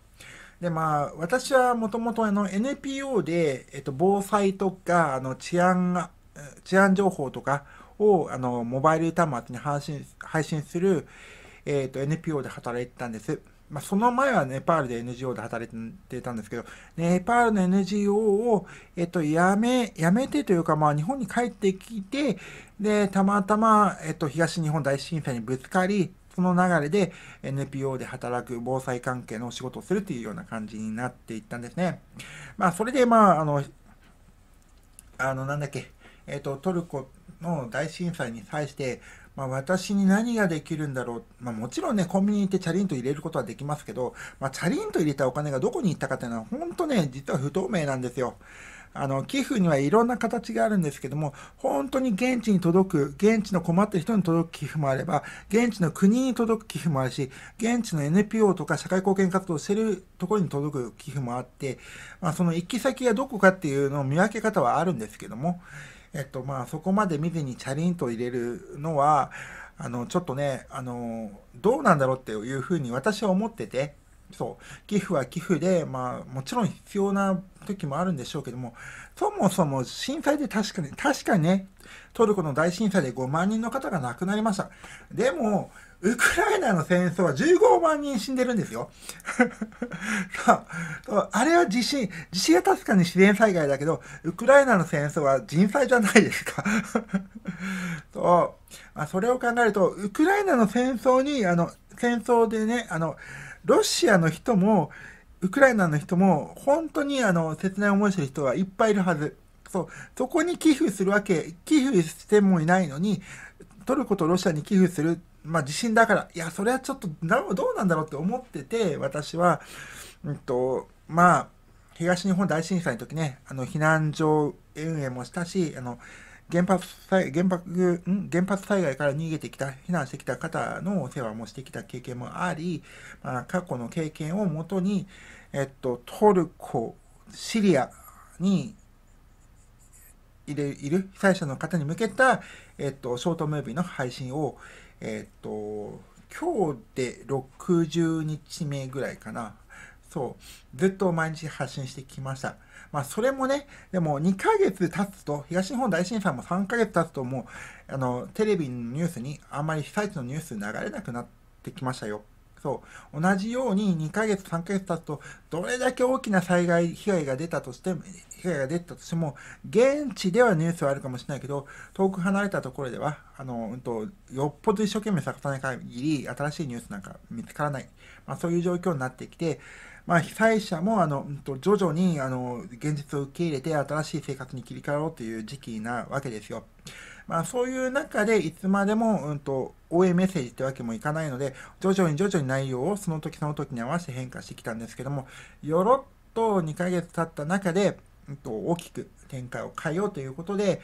で、まあ、私はもともとあの NPO で、えっと、防災とか、あの、治安が、治安情報とか、をあのモバイル端末に配信配信する、えーと、NPO で働いてたんです。まあ、その前はネパールで NGO で働いてたんですけど、ネパールの NGO を、えっと、やめ、やめてというか、まあ、日本に帰ってきて、で、たまたま、えっと、東日本大震災にぶつかり、その流れで NPO で働く防災関係の仕事をするというような感じになっていったんですね。まあ、それで、まあ、あの、あの、なんだっけ、えっと、トルコの大震災に際して、まあ、私に何ができるんだろう、まあ、もちろんね、コンビニ行ってチャリンと入れることはできますけど、まあ、チャリンと入れたお金がどこに行ったかっていうのは、本当ね、実は不透明なんですよ。あの寄付にはいろんな形があるんですけども、本当に現地に届く、現地の困った人に届く寄付もあれば、現地の国に届く寄付もあるし、現地の NPO とか社会貢献活動してるところに届く寄付もあって、まあ、その行き先がどこかっていうのを見分け方はあるんですけども、えっとまあ、そこまで見ずにチャリンと入れるのは、あの、ちょっとね、あの、どうなんだろうっていうふうに私は思ってて、そう、寄付は寄付で、まあ、もちろん必要な時もあるんでしょうけども、そもそも震災で確かに、確かにね、トルコの大震災で5万人の方が亡くなりました。でも、ウクライナの戦争は15万人死んでるんですよ。<laughs> そうそうあれは地震、地震は確かに自然災害だけど、ウクライナの戦争は人災じゃないですか。<laughs> そう、まあ、それを考えると、ウクライナの戦争に、あの、戦争でね、あの、ロシアの人も、ウクライナの人も、本当にあの、切ない思いしてる人はいっぱいいるはず。そう、そこに寄付するわけ、寄付してもいないのに、トルコとロシアに寄付する、まあ、地震だから、いや、それはちょっとどうなんだろうって思ってて、私は、うんと、まあ、東日本大震災の時ね、あの避難所運営もしたし、あの原発災原発原発災害から逃げてきた、避難してきた方のお世話もしてきた経験もあり、まあ、過去の経験をもとに、えっと、トルコ、シリアにいる被災者の方に向けたえっと、ショートムービーの配信を、えっと、今日で60日目ぐらいかな。そう。ずっと毎日発信してきました。まあ、それもね、でも2ヶ月経つと、東日本大震災も3ヶ月経つと、もう、あの、テレビのニュースに、あんまり被災地のニュース流れなくなってきましたよ。そう。同じように2ヶ月、3ヶ月経つと、どれだけ大きな災害、被害が出たとしても、被害が出たとしても、現地ではニュースはあるかもしれないけど、遠く離れたところでは、あの、うんと、よっぽど一生懸命探さない限り、新しいニュースなんか見つからない。まあ、そういう状況になってきて、まあ、被災者もあの、うん、と徐々にあの現実を受け入れて新しい生活に切り替えようという時期なわけですよ。まあ、そういう中でいつまでも、うんと、応援メッセージってわけもいかないので、徐々に徐々に内容をその時その時に合わせて変化してきたんですけども、よろっと2ヶ月経った中で、うんと、大きく展開を変えようということで、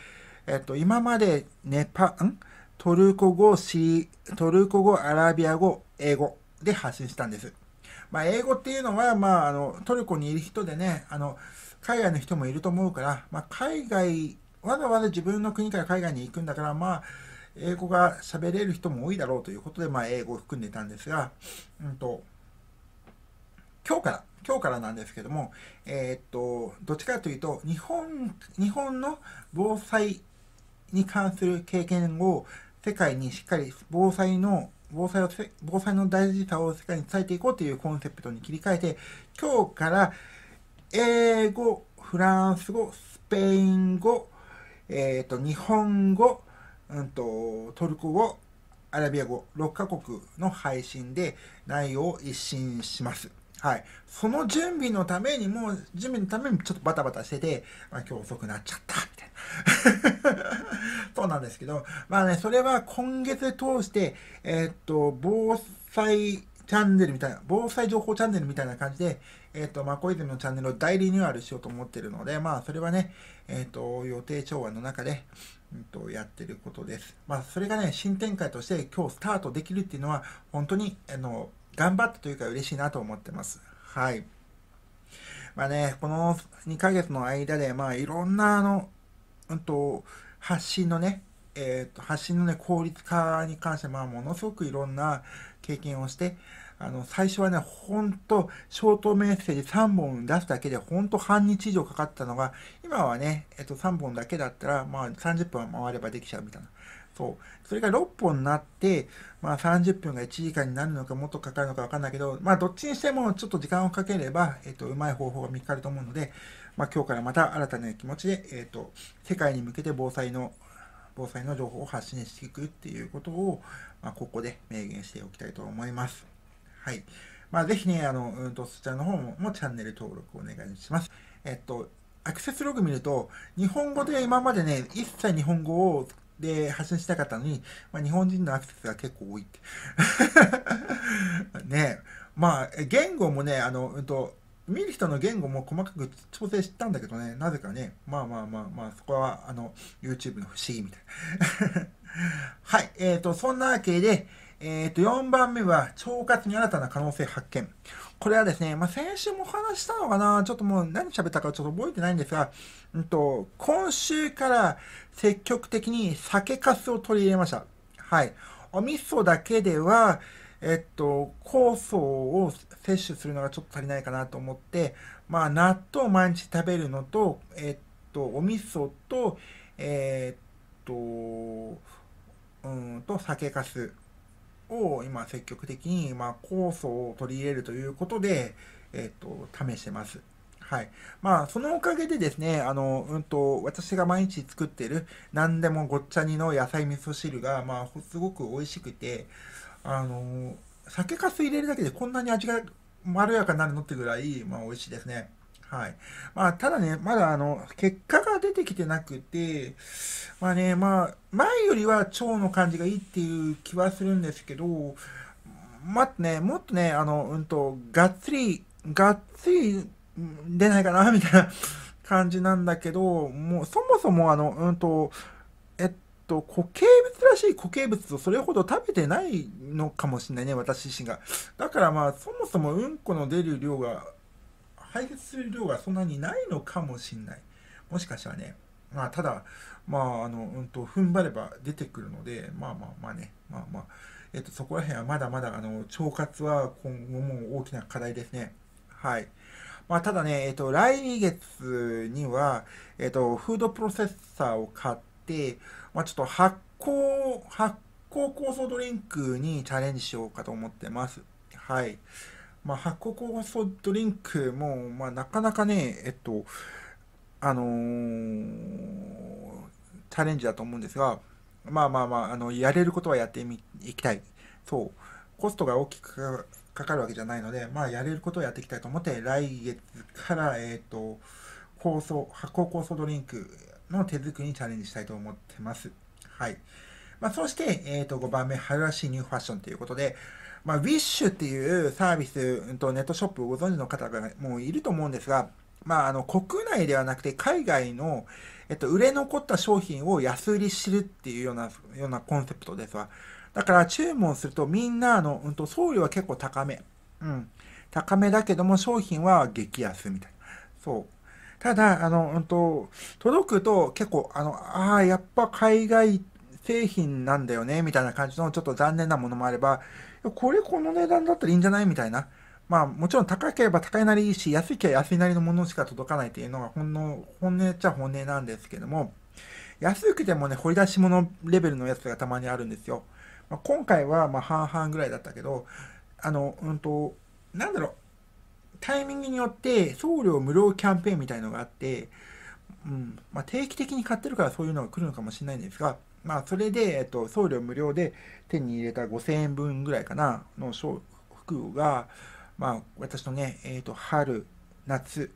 えっと、今までネパ、んトルコ語、シー、トルコ語、アラビア語、英語で発信したんです。まあ、英語っていうのは、まあ、あの、トルコにいる人でね、あの、海外の人もいると思うから、まあ、海外わざわざ自分の国から海外に行くんだから、まあ、英語が喋れる人も多いだろうということで、まあ、英語を含んでたんですが、うんと、今日から、今日からなんですけども、えー、っと、どっちかというと、日本、日本の防災に関する経験を世界にしっかり防災の防災を、防災の大事さを世界に伝えていこうというコンセプトに切り替えて、今日から英語、フランス語、スペイン語、えー、と、日本語、うんと、トルコ語、アラビア語、6カ国の配信で内容を一新します。はい。その準備のために、もう準備のためにちょっとバタバタしてて、まあ、今日遅くなっちゃった、みたいな。<laughs> そうなんですけど、まあね、それは今月通して、えー、と、防災チャンネルみたいな、防災情報チャンネルみたいな感じで、えっ、ー、と、まあ、小泉のチャンネルを大リニューアルしようと思ってるので、まあ、それはね、えっ、ー、と、予定調和の中で、うんと、やってることです。まあ、それがね、新展開として今日スタートできるっていうのは、本当に、あの、頑張ったというか嬉しいなと思ってます。はい。まあね、この2ヶ月の間で、まあ、いろんな、あの、うんと、発信のね、えっ、ー、と、発信のね、効率化に関して、まあ、ものすごくいろんな、経験をして、あの、最初はね、ほんと、ショートメッセージ3本出すだけで、ほんと半日以上かかったのが、今はね、えっと、3本だけだったら、まあ、30分は回ればできちゃうみたいな。そう。それが6本になって、まあ、30分が1時間になるのか、もっとかかるのかわかんないけど、まあ、どっちにしても、ちょっと時間をかければ、えっと、うまい方法が見つかると思うので、まあ、今日からまた新たな気持ちで、えっと、世界に向けて防災の防災の情報を発信していくっていうことを、まあ、ここで明言しておきたいと思います。はい。まあ、ぜひね、あの、うんと、そちらの方ももチャンネル登録お願いします。えっと、アクセスログ見ると、日本語で今までね、一切日本語をで発信しなかったのに、まあ、日本人のアクセスが結構多いって。<laughs> ねまあ、言語もね、あの、うんと、見る人の言語も細かく調整したんだけどね、なぜかね、まあまあまあまあ、そこは、あの、YouTube の不思議みたいな。<laughs> はい、えっ、ー、と、そんなわけで、えっ、ー、と、4番目は、腸活に新たな可能性発見。これはですね、まあ、先週もお話したのかな、ちょっともう何喋ったかちょっと覚えてないんですが、うんと、今週から積極的に酒粕を取り入れました。はい。お味噌だけでは、えっと、酵素を摂取するのがちょっと足りないかなと思って、まあ、納豆を毎日食べるのと、えっと、お味噌と、えっと、うんと、酒かすを今積極的に、まあ、酵素を取り入れるということで、えっと、試してます。はい。まあ、そのおかげでですね、あの、うんと、私が毎日作ってる、何でもごっちゃ煮の野菜味噌汁が、まあ、すごく美味しくて、あの酒かす入れるだけでこんなに味がまろやかになるのってぐらい、まあ、美味しいですね。はい。まあ、ただね、まだあの、結果が出てきてなくて、まあね、まあ、前よりは腸の感じがいいっていう気はするんですけど、まあね、もっとね、あの、うんと、がっつり、がっつり出ないかな、みたいな感じなんだけど、もう、そもそもあの、うんと、と固形物らしい固形物をそれほど食べてないのかもしれないね私自身がだからまあそもそもうんこの出る量が排泄する量がそんなにないのかもしれないもしかしたらねまあただまああのうんと踏ん張れば出てくるのでまあまあまあねまあまあえっとそこら辺はまだまだあの腸活は今後も大きな課題ですねはいまあ、ただね、えっと、来月には、えっと、フードプロセッサーを買って、まあ、ちょっと発酵、発酵酵素ドリンクにチャレンジしようかと思ってます。はい。まあ、発酵酵素ドリンクも、まあ、なかなかね、えっと、あのー、チャレンジだと思うんですが、まあまあまあ、あの、やれることはやってみ、いきたい。そう。コストが大きくかかるわけじゃないので、まあ、やれることをやっていきたいと思って、来月から、えっ、ー、と、酵素、発酵酵素ドリンク、の手作りにチャレンジしたいと思ってます。はい。まあ、そして、えっ、ー、と、5番目、春らしいニューファッションということで、まあ、ィッシュっていうサービス、うん、とネットショップをご存知の方がもういると思うんですが、まあ、あの、国内ではなくて海外の、えっと、売れ残った商品を安売りするっていうような、ようなコンセプトですわ。だから注文するとみんなの、うんと、送料は結構高め。うん。高めだけども商品は激安みたいな。そう。ただ、あの、うんと、届くと結構、あの、ああ、やっぱ海外製品なんだよね、みたいな感じのちょっと残念なものもあれば、これこの値段だったらいいんじゃないみたいな。まあ、もちろん高ければ高いなりいいし、安いけば安いなりのものしか届かないっていうのが、ほんの、本音っちゃ本音なんですけども、安くてもね、掘り出し物レベルのやつがたまにあるんですよ。まあ、今回は、ま半々ぐらいだったけど、あの、うんと、なんだろう、タイミングによって送料無料キャンペーンみたいのがあって、うんまあ、定期的に買ってるからそういうのが来るのかもしれないんですが、まあ、それで、えっと、送料無料で手に入れた5000円分ぐらいかなの服が、まあ、私のね、えっ、ー、と春夏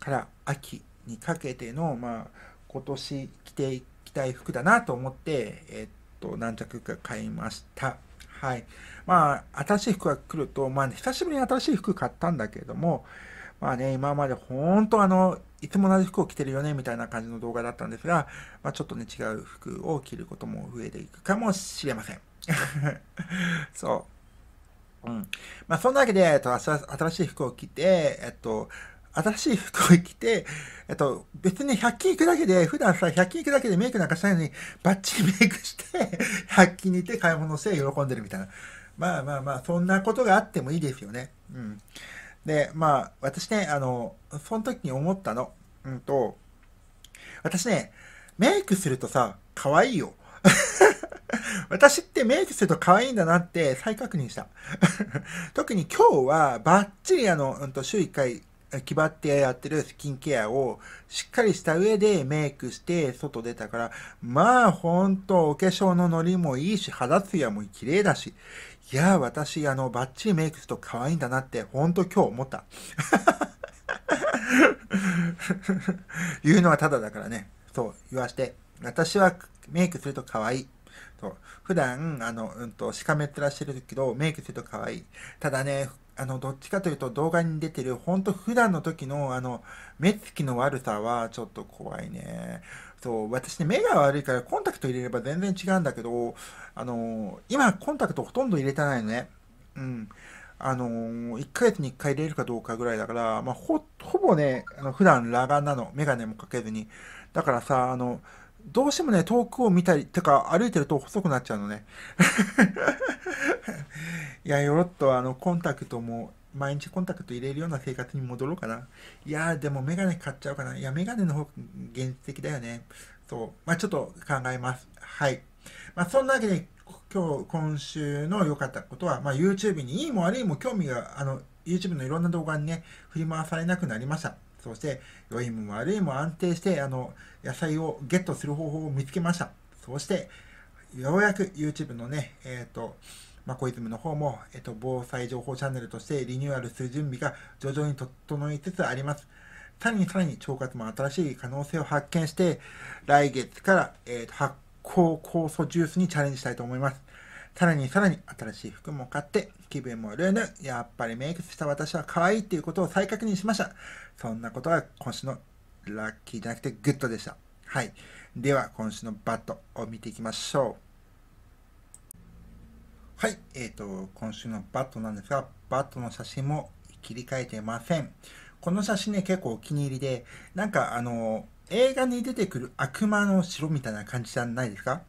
から秋にかけての、まあ、今年着ていきたい服だなと思って、えっ、と何着か買いました。はい。まあ、新しい服が来ると、まあ、ね、久しぶりに新しい服買ったんだけれども、まあね、今まで本当あの、いつも同じ服を着てるよね、みたいな感じの動画だったんですが、まあ、ちょっとね、違う服を着ることも増えていくかもしれません。<laughs> そう。うん。まあ、そんなわけで、えっと、新しい服を着て、えっと、新しい服を着て、えっと、別に100均行くだけで、普段さ、100均行くだけでメイクなんかしたいのに、バッチリメイクして、100均に行って買い物して喜んでるみたいな。まあまあまあ、そんなことがあってもいいですよね。うん。で、まあ、私ね、あの、その時に思ったの。うんと、私ね、メイクするとさ、可愛いよ。<laughs> 私ってメイクすると可愛いんだなって再確認した。<laughs> 特に今日はバッチリあの、うんと、週1回気張ってやってるスキンケアをしっかりした上でメイクして外出たから、まあほんとお化粧のノリもいいし、肌ツヤも綺麗だし、いや、私あのバッチリメイクすると可愛いんだなってほんと今日思った。<laughs> 言うのはただだからね。そう、言わして。私はメイクすると可愛い。そう普段、あの、うんと、しかめっ面してるけど、メイクすると可愛い。ただね、あの、どっちかというと動画に出てる、ほんと普段の時の、あの、目つきの悪さはちょっと怖いね。そう、私ね、目が悪いからコンタクト入れれば全然違うんだけど、あの、今コンタクトほとんど入れてないのね。うん。あの、1ヶ月に1回入れるかどうかぐらいだから、まあ、ほ、ほぼね、あの普段裸眼なの。メガネもかけずに。だからさ、あの、どうしてもね、遠くを見たり、てか歩いてると細くなっちゃうのね。<laughs> いや、よろっとあの、コンタクトも、毎日コンタクト入れるような生活に戻ろうかな。いやでもメガネ買っちゃうかな。いや、メガネの方、現実的だよね。そう。まあ、ちょっと考えます。はい。まあ、そんなわけで、今日、今週の良かったことは、まあ、YouTube にいいも悪いも興味が、あの、YouTube のいろんな動画にね、振り回されなくなりました。そして良いも悪いも安定してあの野菜をゲットする方法を見つけましたそしてようやく YouTube のねえっ、ー、とマコイズムの方も、えっ、ー、と、防災情報チャンネルとしてリニューアルする準備が徐々に整いつつあります。さらにさらに腸活も新しい可能性を発見して、来月から、えーと、と発酵酵素ジュースにチャレンジしたいと思います。さらにさらに新しい服も買って、気分もルーヌ、やっぱりメイクした私は可愛いっていうことを再確認しました。そんなことが今週のラッキーじゃなくてグッドでした。はい。では、今週のバットを見ていきましょう。はい。えっ、ー、と、今週のバットなんですが、バットの写真も切り替えてません。この写真ね、結構お気に入りで、なんかあの、映画に出てくる悪魔の城みたいな感じじゃないですか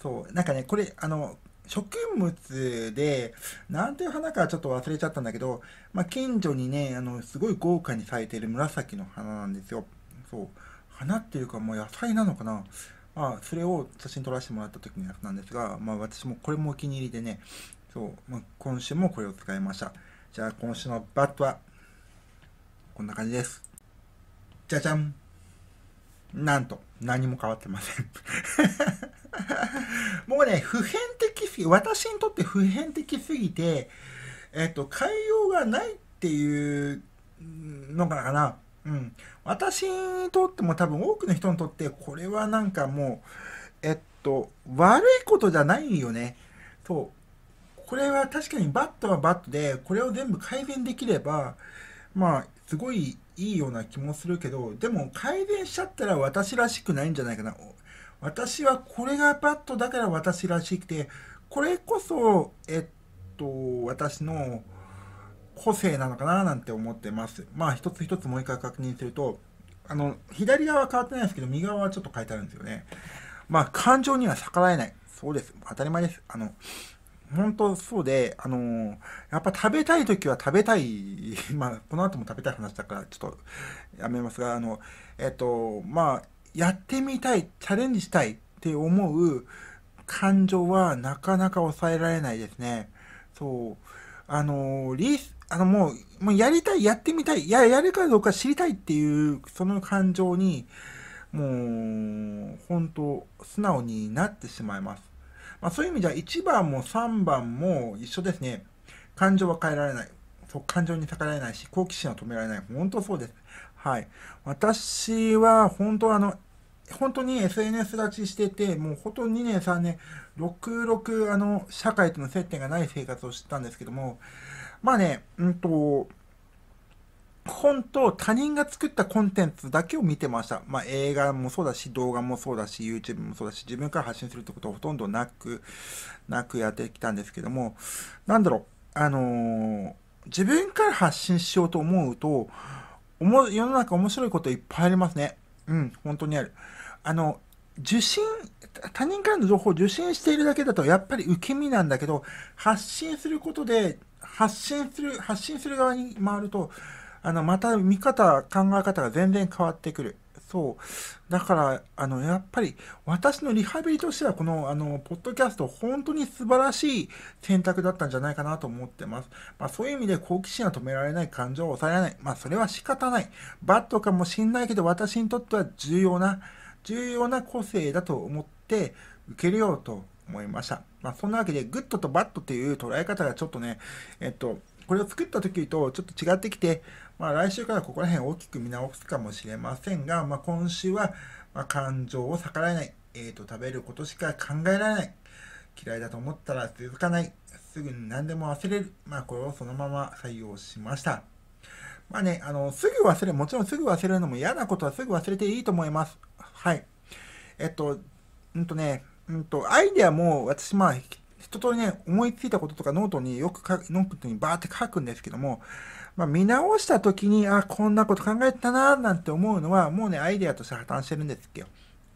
そう、なんかね、これ、あの、植物で、なんていう花かちょっと忘れちゃったんだけど、まあ、近所にね、あの、すごい豪華に咲いている紫の花なんですよ。そう。花っていうか、もう野菜なのかなまあ、それを写真撮らせてもらった時のやつなんですが、まあ、私もこれもお気に入りでね、そう、まあ、今週もこれを使いました。じゃあ、今週のバットは、こんな感じです。じゃじゃんなんと何も変わってませんもう <laughs> ね、普遍的すぎ、私にとって普遍的すぎて、えっと、変えようがないっていうのかな。うん。私にとっても多分多くの人にとって、これはなんかもう、えっと、悪いことじゃないよね。そう。これは確かにバットはバットで、これを全部改善できれば、まあ、すごいいいような気もするけどでも改善しちゃったら私らしくないんじゃないかな私はこれがバットだから私らしくてこれこそえっと私の個性なのかななんて思ってますまあ一つ一つもう一回確認するとあの左側は変わってないですけど右側はちょっと変えてあるんですよねまあ感情には逆らえないそうです当たり前ですあの本当そうで、あのー、やっぱ食べたい時は食べたい、<laughs> まあ、この後も食べたい話だから、ちょっとやめますが、あの、えっと、まあ、やってみたい、チャレンジしたいって思う感情はなかなか抑えられないですね。そう。あのー、リス、あの、もう、もうやりたい、やってみたい、や、やるかどうか知りたいっていう、その感情に、もう、本当素直になってしまいます。まあ、そういう意味では1番も3番も一緒ですね。感情は変えられない。そう感情に逆らえないし、好奇心は止められない。本当そうです。はい。私は本当あの、本当に SNS 立ちしてて、もうほんと2年3年、66あの、社会との接点がない生活をしてたんですけども、まあね、うんと、本と他人が作ったコンテンツだけを見てました。まあ、映画もそうだし、動画もそうだし、YouTube もそうだし、自分から発信するってことはほとんどなく、なくやってきたんですけども、なんだろう、あのー、自分から発信しようと思うと、世の中面白いこといっぱいありますね。うん、本当にある。あの、受信、他人からの情報を受信しているだけだとやっぱり受け身なんだけど、発信することで、発信する、発信する側に回ると、あの、また見方、考え方が全然変わってくる。そう。だから、あの、やっぱり、私のリハビリとしては、この、あの、ポッドキャスト、本当に素晴らしい選択だったんじゃないかなと思ってます。まあ、そういう意味で、好奇心は止められない、感情を抑えられない。まあ、それは仕方ない。バットかもしんないけど、私にとっては重要な、重要な個性だと思って、受け入れようと思いました。まあ、そんなわけで、グッドとバットっていう捉え方がちょっとね、えっと、これを作った時とちょっと違ってきて、まあ、来週からここら辺大きく見直すかもしれませんが、まあ、今週は、ま感情を逆らえない、えーと、食べることしか考えられない、嫌いだと思ったら続かない、すぐに何でも忘れる、まあ、これをそのまま採用しました。まあね、あの、すぐ忘れ、もちろんすぐ忘れるのも嫌なことはすぐ忘れていいと思います。はい。えっと、うんとね、うんと、アイデアも私、まあ、通りね、思いついたこととかノートによく書く、ノートにバーって書くんですけども、まあ、見直した時に、あ、こんなこと考えてたなーなんて思うのは、もうね、アイデアとして破綻してるんですけど。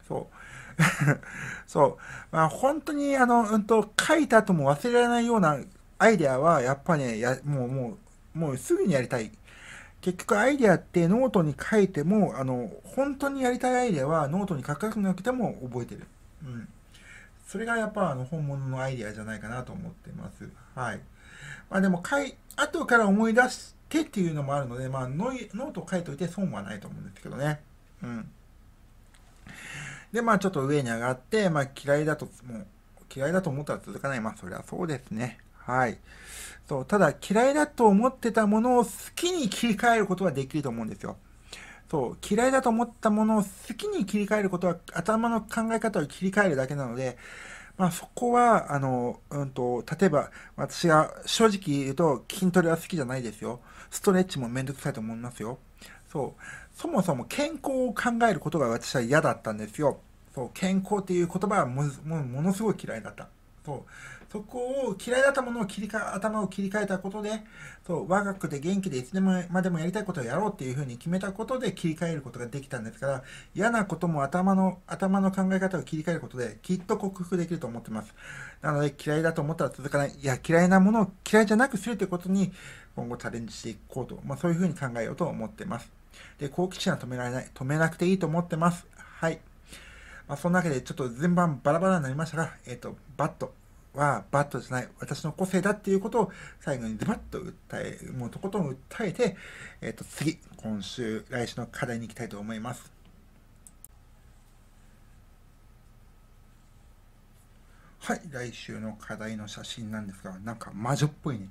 そう。<laughs> そう。まあ、本当に、あの、うんと、書いた後も忘れられないようなアイデアは、やっぱね、や、もう、もう、もうすぐにやりたい。結局アイデアってノートに書いても、あの、本当にやりたいアイデアはノートに書かなくても覚えてる。うん。それがやっぱあの本物のアイディアじゃないかなと思ってます。はい。まあでも、かい、後から思い出してっていうのもあるので、まあノイノートを書いといて損はないと思うんですけどね。うん。で、まあちょっと上に上がって、まあ嫌いだと、もう嫌いだと思ったら続かない。まあそりゃそうですね。はい。そう、ただ嫌いだと思ってたものを好きに切り替えることはできると思うんですよ。そう嫌いだと思ったものを好きに切り替えることは頭の考え方を切り替えるだけなので、まあ、そこはあの、うんと、例えば私が正直言うと筋トレは好きじゃないですよストレッチもめんどくさいと思いますよそうそもそも健康を考えることが私は嫌だったんですよそう健康っていう言葉はもものすごい嫌いだったそうそこを嫌いだったものを切りか頭を切り替えたことでそう我が子で元気でいつでもまでもやりたいことをやろうっていうふうに決めたことで切り替えることができたんですから嫌なことも頭の頭の考え方を切り替えることできっと克服できると思ってますなので嫌いだと思ったら続かないいや嫌いなものを嫌いじゃなくするってことに今後チャレンジしていこうと、まあ、そういうふうに考えようと思ってますで好奇心は止められない止めなくていいと思ってますはいまあ、そんなわけで、ちょっと全番バラバラになりましたが、えっ、ー、と、バット、はバットじゃない、私の個性だっていうことを最後にズバッと訴え、もうとことん訴えて、えっ、ー、と、次、今週、来週の課題に行きたいと思います。はい、来週の課題の写真なんですが、なんか魔女っぽいね。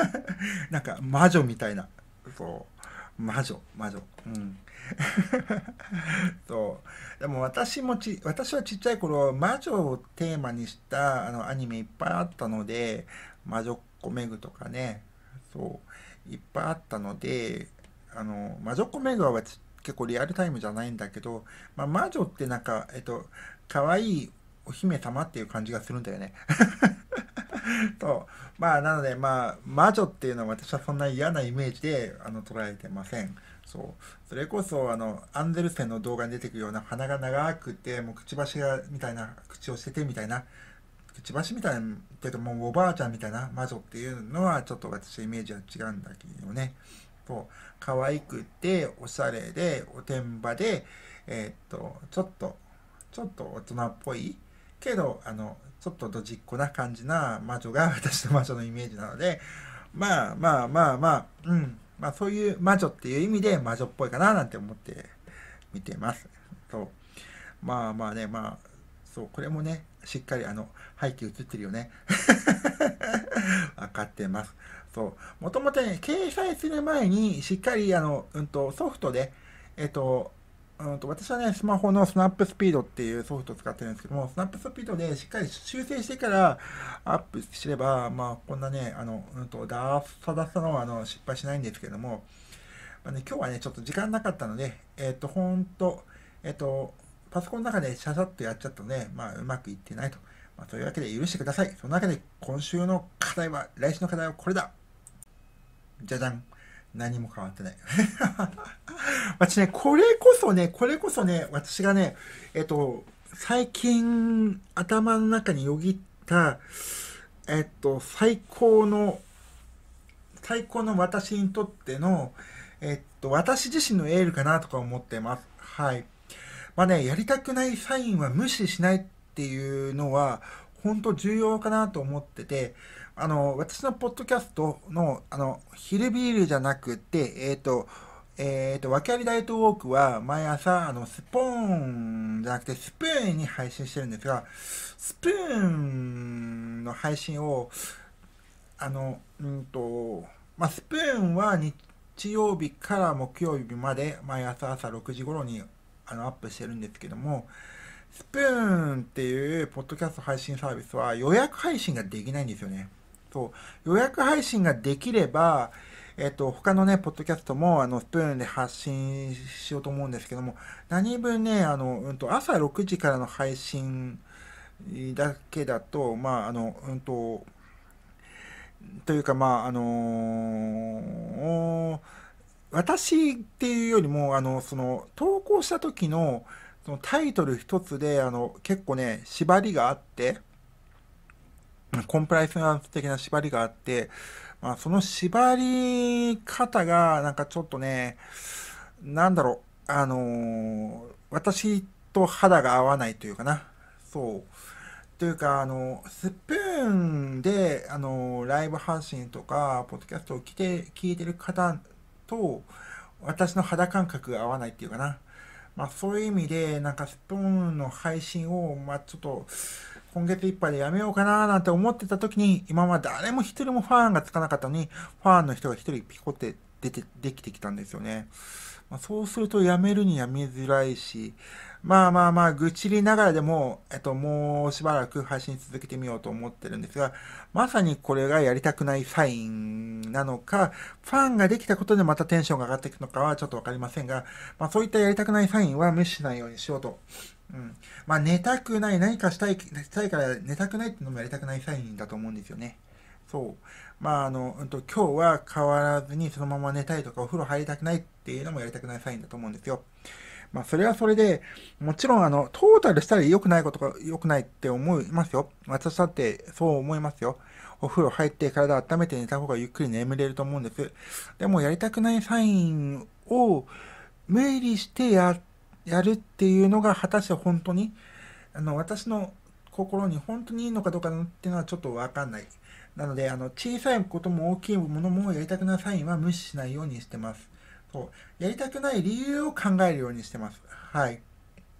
<laughs> なんか魔女みたいな、そう。魔女魔女うん <laughs> そうでも私もち私はちっちゃい頃魔女をテーマにしたあのアニメいっぱいあったので魔女っ子メグとかねそういっぱいあったのであの魔女っ子メグは結構リアルタイムじゃないんだけど、まあ、魔女ってなんかえっと可愛いお姫様っていう感じがするんだよね <laughs> そうまあ、なので、まあ、魔女っていうのは私はそんな嫌なイメージであの捉えてません。そう。それこそ、あの、アンデルセンの動画に出てくるような鼻が長くて、もうくちばしが、みたいな、口をしててみたいな、くちばしみたいな、けどもうおばあちゃんみたいな魔女っていうのは、ちょっと私イメージは違うんだけどね。そう。可愛くて、おしゃれで、おてんばで、えー、っと、ちょっと、ちょっと大人っぽいけど、あの、ちょっとドジっ子な感じな魔女が私の魔女のイメージなので、まあまあまあまあ、うん。まあそういう魔女っていう意味で魔女っぽいかななんて思って見てます。そう。まあまあね、まあ、そう、これもね、しっかりあの、背景映ってるよね。分 <laughs> かってます。そう。もともとね、掲載する前に、しっかりあの、うんと、ソフトで、えっと、うんと私はね、スマホのスナップスピードっていうソフトを使ってるんですけども、スナップスピードでしっかり修正してからアップすれば、まあ、こんなね、あの、うんと、ダーサダサのあの失敗しないんですけども、まあね、今日はね、ちょっと時間なかったので、えっ、ー、と、ほんと、えっ、ー、と、パソコンの中でシャシャっとやっちゃったので、まあ、うまくいってないと。まあ、そういうわけで許してください。その中で今週の課題は、来週の課題はこれだじゃじゃん何も変わってない。<laughs> 私ね、これこそね、これこそね、私がね、えっと、最近頭の中によぎった、えっと、最高の、最高の私にとっての、えっと、私自身のエールかなとか思ってます。はい。まあね、やりたくないサインは無視しないっていうのは、本当重要かなと思ってて、あの、私のポッドキャストの、あの、昼ビールじゃなくて、えっ、ー、と、えっ、ー、と、訳ありダイエットウォークは毎朝、あの、スポーンじゃなくてスプーンに配信してるんですが、スプーンの配信を、あの、うんと、まあ、スプーンは日曜日から木曜日まで毎朝朝6時頃にあのアップしてるんですけども、スプーンっていうポッドキャスト配信サービスは予約配信ができないんですよね。う。予約配信ができれば、えっと、他のね、ポッドキャストも、あの、スプーンで発信しようと思うんですけども、何分ね、あの、うんと、朝6時からの配信だけだと、まあ、あの、うんと、というか、まあ、あのー、私っていうよりも、あの、その、投稿した時の、そのタイトル一つで、あの、結構ね、縛りがあって、コンプライアンス的な縛りがあって、まあ、その縛り方が、なんかちょっとね、なんだろう、あのー、私と肌が合わないというかな。そう。というか、あの、スプーンで、あの、ライブ配信とか、ポッドキャストを聞いて、聞いてる方と、私の肌感覚が合わないっていうかな。まあ、そういう意味で、なんかスプーンの配信を、まあ、ちょっと、今月いっぱいでやめようかななんて思ってた時に、今まで誰も一人もファンがつかなかったのに、ファンの人が一人ピコって出て、できてきたんですよね。まあ、そうするとやめるにはめづらいし、まあまあまあ、愚痴りながらでも、えっと、もうしばらく配信続けてみようと思ってるんですが、まさにこれがやりたくないサインなのか、ファンができたことでまたテンションが上がっていくのかはちょっとわかりませんが、まあそういったやりたくないサインは無視しないようにしようとうん。まあ、寝たくない、何かしたい、したいから寝たくないってのもやりたくないサインだと思うんですよね。そう。まあ、あの、うんと、今日は変わらずにそのまま寝たいとか、お風呂入りたくないっていうのもやりたくないサインだと思うんですよ。まあ、それはそれで、もちろん、あの、トータルしたら良くないことが良くないって思いますよ。私だってそう思いますよ。お風呂入って体温めて寝た方がゆっくり眠れると思うんです。でも、やりたくないサインを、無理してやっやるっていうのが果たして本当にあの私の心に本当にいいのかどうかっていうのはちょっと分かんない。なので、あの小さいことも大きいものもやりたくないサインは無視しないようにしてます。そうやりたくない理由を考えるようにしてます。はい。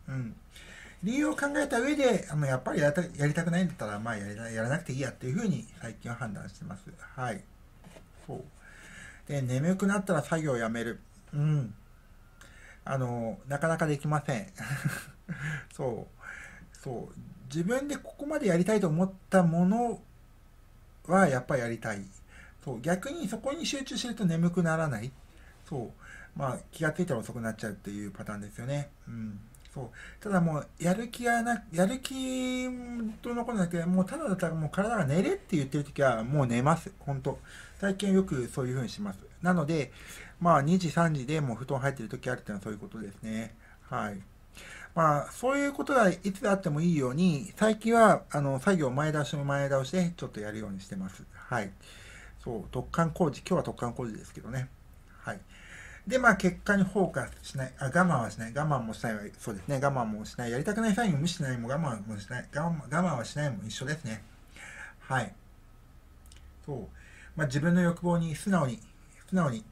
うん。理由を考えた上で、あのやっぱりやりたくないんだったら、まあやらなくていいやっていうふうに最近は判断してます。はい。そう。で、眠くなったら作業をやめる。うん。あの、なかなかできません。<laughs> そう。そう。自分でここまでやりたいと思ったものはやっぱりやりたい。そう。逆にそこに集中してると眠くならない。そう。まあ、気がついたら遅くなっちゃうっていうパターンですよね。うん。そう。ただもう、やる気がな、やる気とのことだけど、もうただだったらもう体が寝れって言ってる時は、もう寝ます。本当最近よくそういう風にします。なので、まあ、2時、3時でもう布団入ってる時あるっていうのはそういうことですね。はい。まあ、そういうことがいつあってもいいように、最近は、あの、作業前倒しも前倒しでちょっとやるようにしてます。はい。そう、突貫工事、今日は突貫工事ですけどね。はい。で、まあ、結果にフォーカスしない、あ、我慢はしない、我慢もしないは、そうですね、我慢もしない、やりたくないサインを無視しないも我慢もしない、我慢我慢はしないも一緒ですね。はい。そう。まあ、自分の欲望に素直に、素直に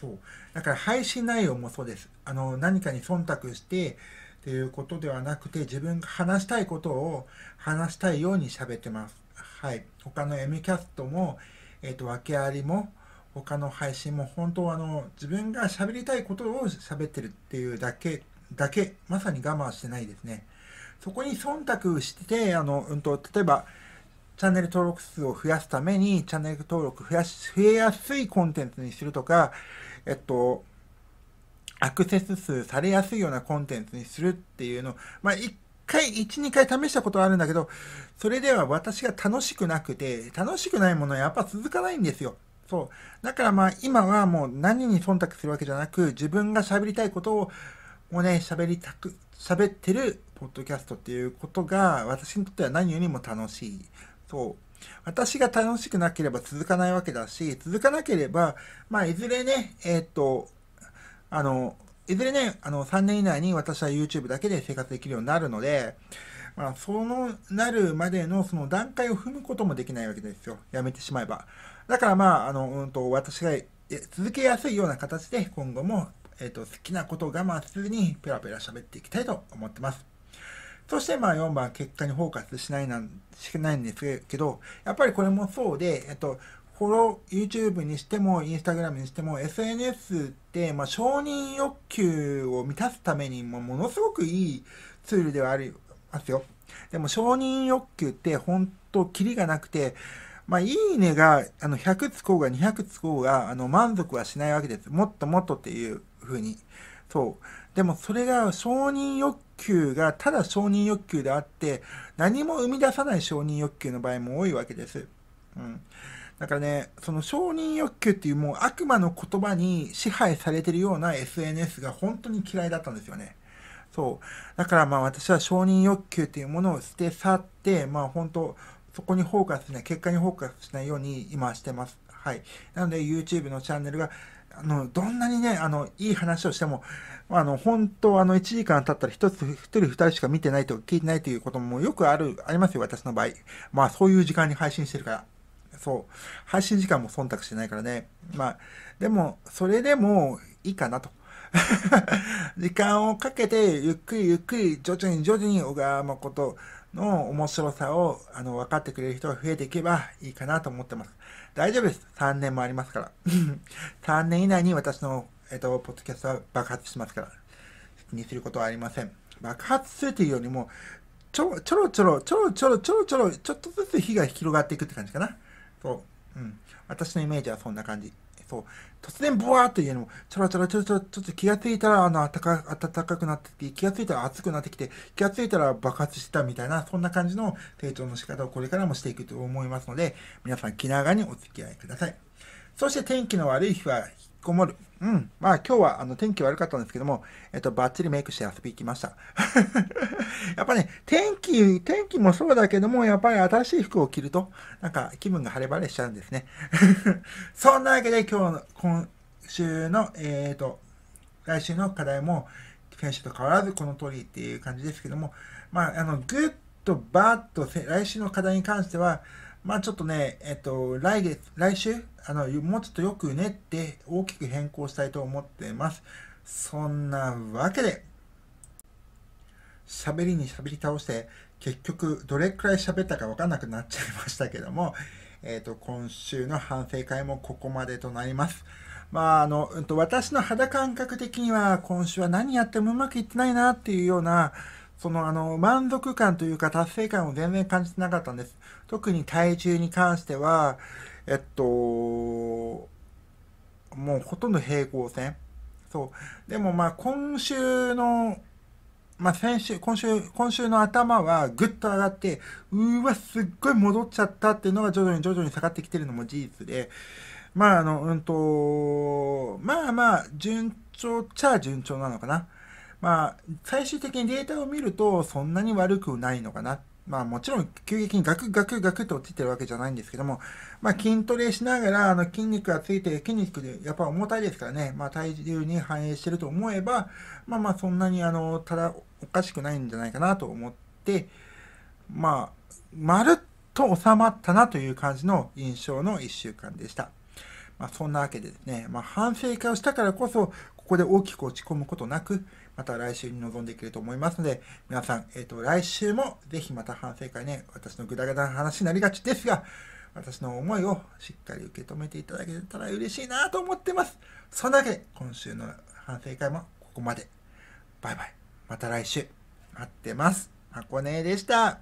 そうだから配信内容もそうですあの何かに忖度してっていうことではなくて自分が話したいことを話したいように喋ってますはい他の M キャストも、えーと、訳ありも他の配信も本当はあの自分が喋りたいことを喋ってるっていうだけだけまさに我慢してないですねそこに忖度してあの、うんと例えばチャンネル登録数を増やすためにチャンネル登録増やし増えやすいコンテンツにするとかえっと、アクセス数されやすいようなコンテンツにするっていうのを、まあ、1回、1、2回試したことはあるんだけど、それでは私が楽しくなくて、楽しくないものはやっぱ続かないんですよ。そう。だからまあ今はもう何に忖度するわけじゃなく、自分が喋りたいことを、もうね、喋りたく、喋ってるポッドキャストっていうことが私にとっては何よりも楽しい。そう。私が楽しくなければ続かないわけだし、続かなければ、まあ、いずれね、えー、っと、あの、いずれね、あの、3年以内に私は YouTube だけで生活できるようになるので、まあ、その、なるまでのその段階を踏むこともできないわけですよ。やめてしまえば。だからまあ、あの、うんと、私が続けやすいような形で今後も、えっ、ー、と、好きなことを我慢せずにペラペラ喋っていきたいと思ってます。そしてまあ4番結果にフォーカスしないなんしないんですけど、やっぱりこれもそうで、えっと、フォロー、YouTube にしても、Instagram にしても、SNS って、まあ、承認欲求を満たすためにも、ものすごくいいツールではありますよ。でも、承認欲求って、ほんと、キリがなくて、まあ、いいねが、あの、100つこうが200つこうが、あの、満足はしないわけです。もっともっとっていう風に。そう。でも、それが承認欲求がただ承認欲求であって、何も生み出さない承認欲求の場合も多いわけです。うん。だからね、その承認欲求っていうもう悪魔の言葉に支配されてるような SNS が本当に嫌いだったんですよね。そう。だからまあ私は承認欲求っていうものを捨て去って、まあ本当、そこにフォーカスしない、結果にフォーカスしないように今してます。はい。なので YouTube のチャンネルがあの、どんなにね、あの、いい話をしても、あの、本当、あの、1時間経ったら1つ、1人2人しか見てないと、聞いてないということもよくある、ありますよ、私の場合。まあ、そういう時間に配信してるから。そう。配信時間も忖度してないからね。まあ、でも、それでもいいかなと。<laughs> 時間をかけて、ゆっくりゆっくり、徐々に徐々に小川誠の面白さを、あの、分かってくれる人が増えていけばいいかなと思ってます。大丈夫です。3年もありますから。3 <laughs> 年以内に私の、えっと、ポッドキャストは爆発しますから。気にすることはありません。爆発するというよりも、ちょ、ちょろちょろ、ちょろちょろちょろちょろ、ちょっとずつ火が広がっていくって感じかな。そう。うん。私のイメージはそんな感じ。そう突然ぼワーっと家うのもちょろちょろちょろちょろちょっと気がついたらあの暖か暖かくなってきて気がついたら暑くなってきて気がついたら爆発したみたいなそんな感じの成長の仕方をこれからもしていくと思いますので皆さん気長にお付き合いくださいそして天気の悪い日はごもる。うん。まあ今日はあの天気悪かったんですけども、えっと、バッチリメイクして遊び行きました。<laughs> やっぱね、天気、天気もそうだけども、やっぱり新しい服を着ると、なんか気分が晴れ晴れしちゃうんですね。<laughs> そんなわけで今日の、今週の、えっ、ー、と、来週の課題も、先週と変わらずこの通りっていう感じですけども、まあ、あの、ぐっとバッと、来週の課題に関しては、まあちょっとね、えっと、来月、来週、あの、もうちょっとよく練って大きく変更したいと思ってます。そんなわけで、喋りに喋り倒して、結局どれくらい喋ったかわかんなくなっちゃいましたけども、えっ、と、今週の反省会もここまでとなります。まあ、あの、うん、と私の肌感覚的には、今週は何やってもうまくいってないなっていうような、その、あの、満足感というか達成感を全然感じてなかったんです。特に体重に関しては、えっと、もうほとんど平行線。そう。でもまあ今週の、まあ先週、今週、今週の頭はぐっと上がって、うわ、すっごい戻っちゃったっていうのが徐々に徐々に下がってきてるのも事実で、まああの、うんと、まあまあ、順調っちゃ順調なのかな。まあ、最終的にデータを見ると、そんなに悪くないのかなっまあもちろん急激にガクガクガクと落ちてるわけじゃないんですけども、まあ筋トレしながらあの筋肉がついて筋肉でやっぱ重たいですからね、まあ体重に反映してると思えば、まあまあそんなにあの、ただおかしくないんじゃないかなと思って、まあ、まるっと収まったなという感じの印象の1週間でした。まあそんなわけでですね、まあ反省会をしたからこそ、ここで大きく落ち込むことなく、また来週に臨んでいけると思いますので、皆さん、えっ、ー、と、来週もぜひまた反省会ね、私のグダグダな話になりがちですが、私の思いをしっかり受け止めていただけたら嬉しいなと思ってます。そんなわけで、今週の反省会もここまで。バイバイ。また来週。待ってます。箱根でした。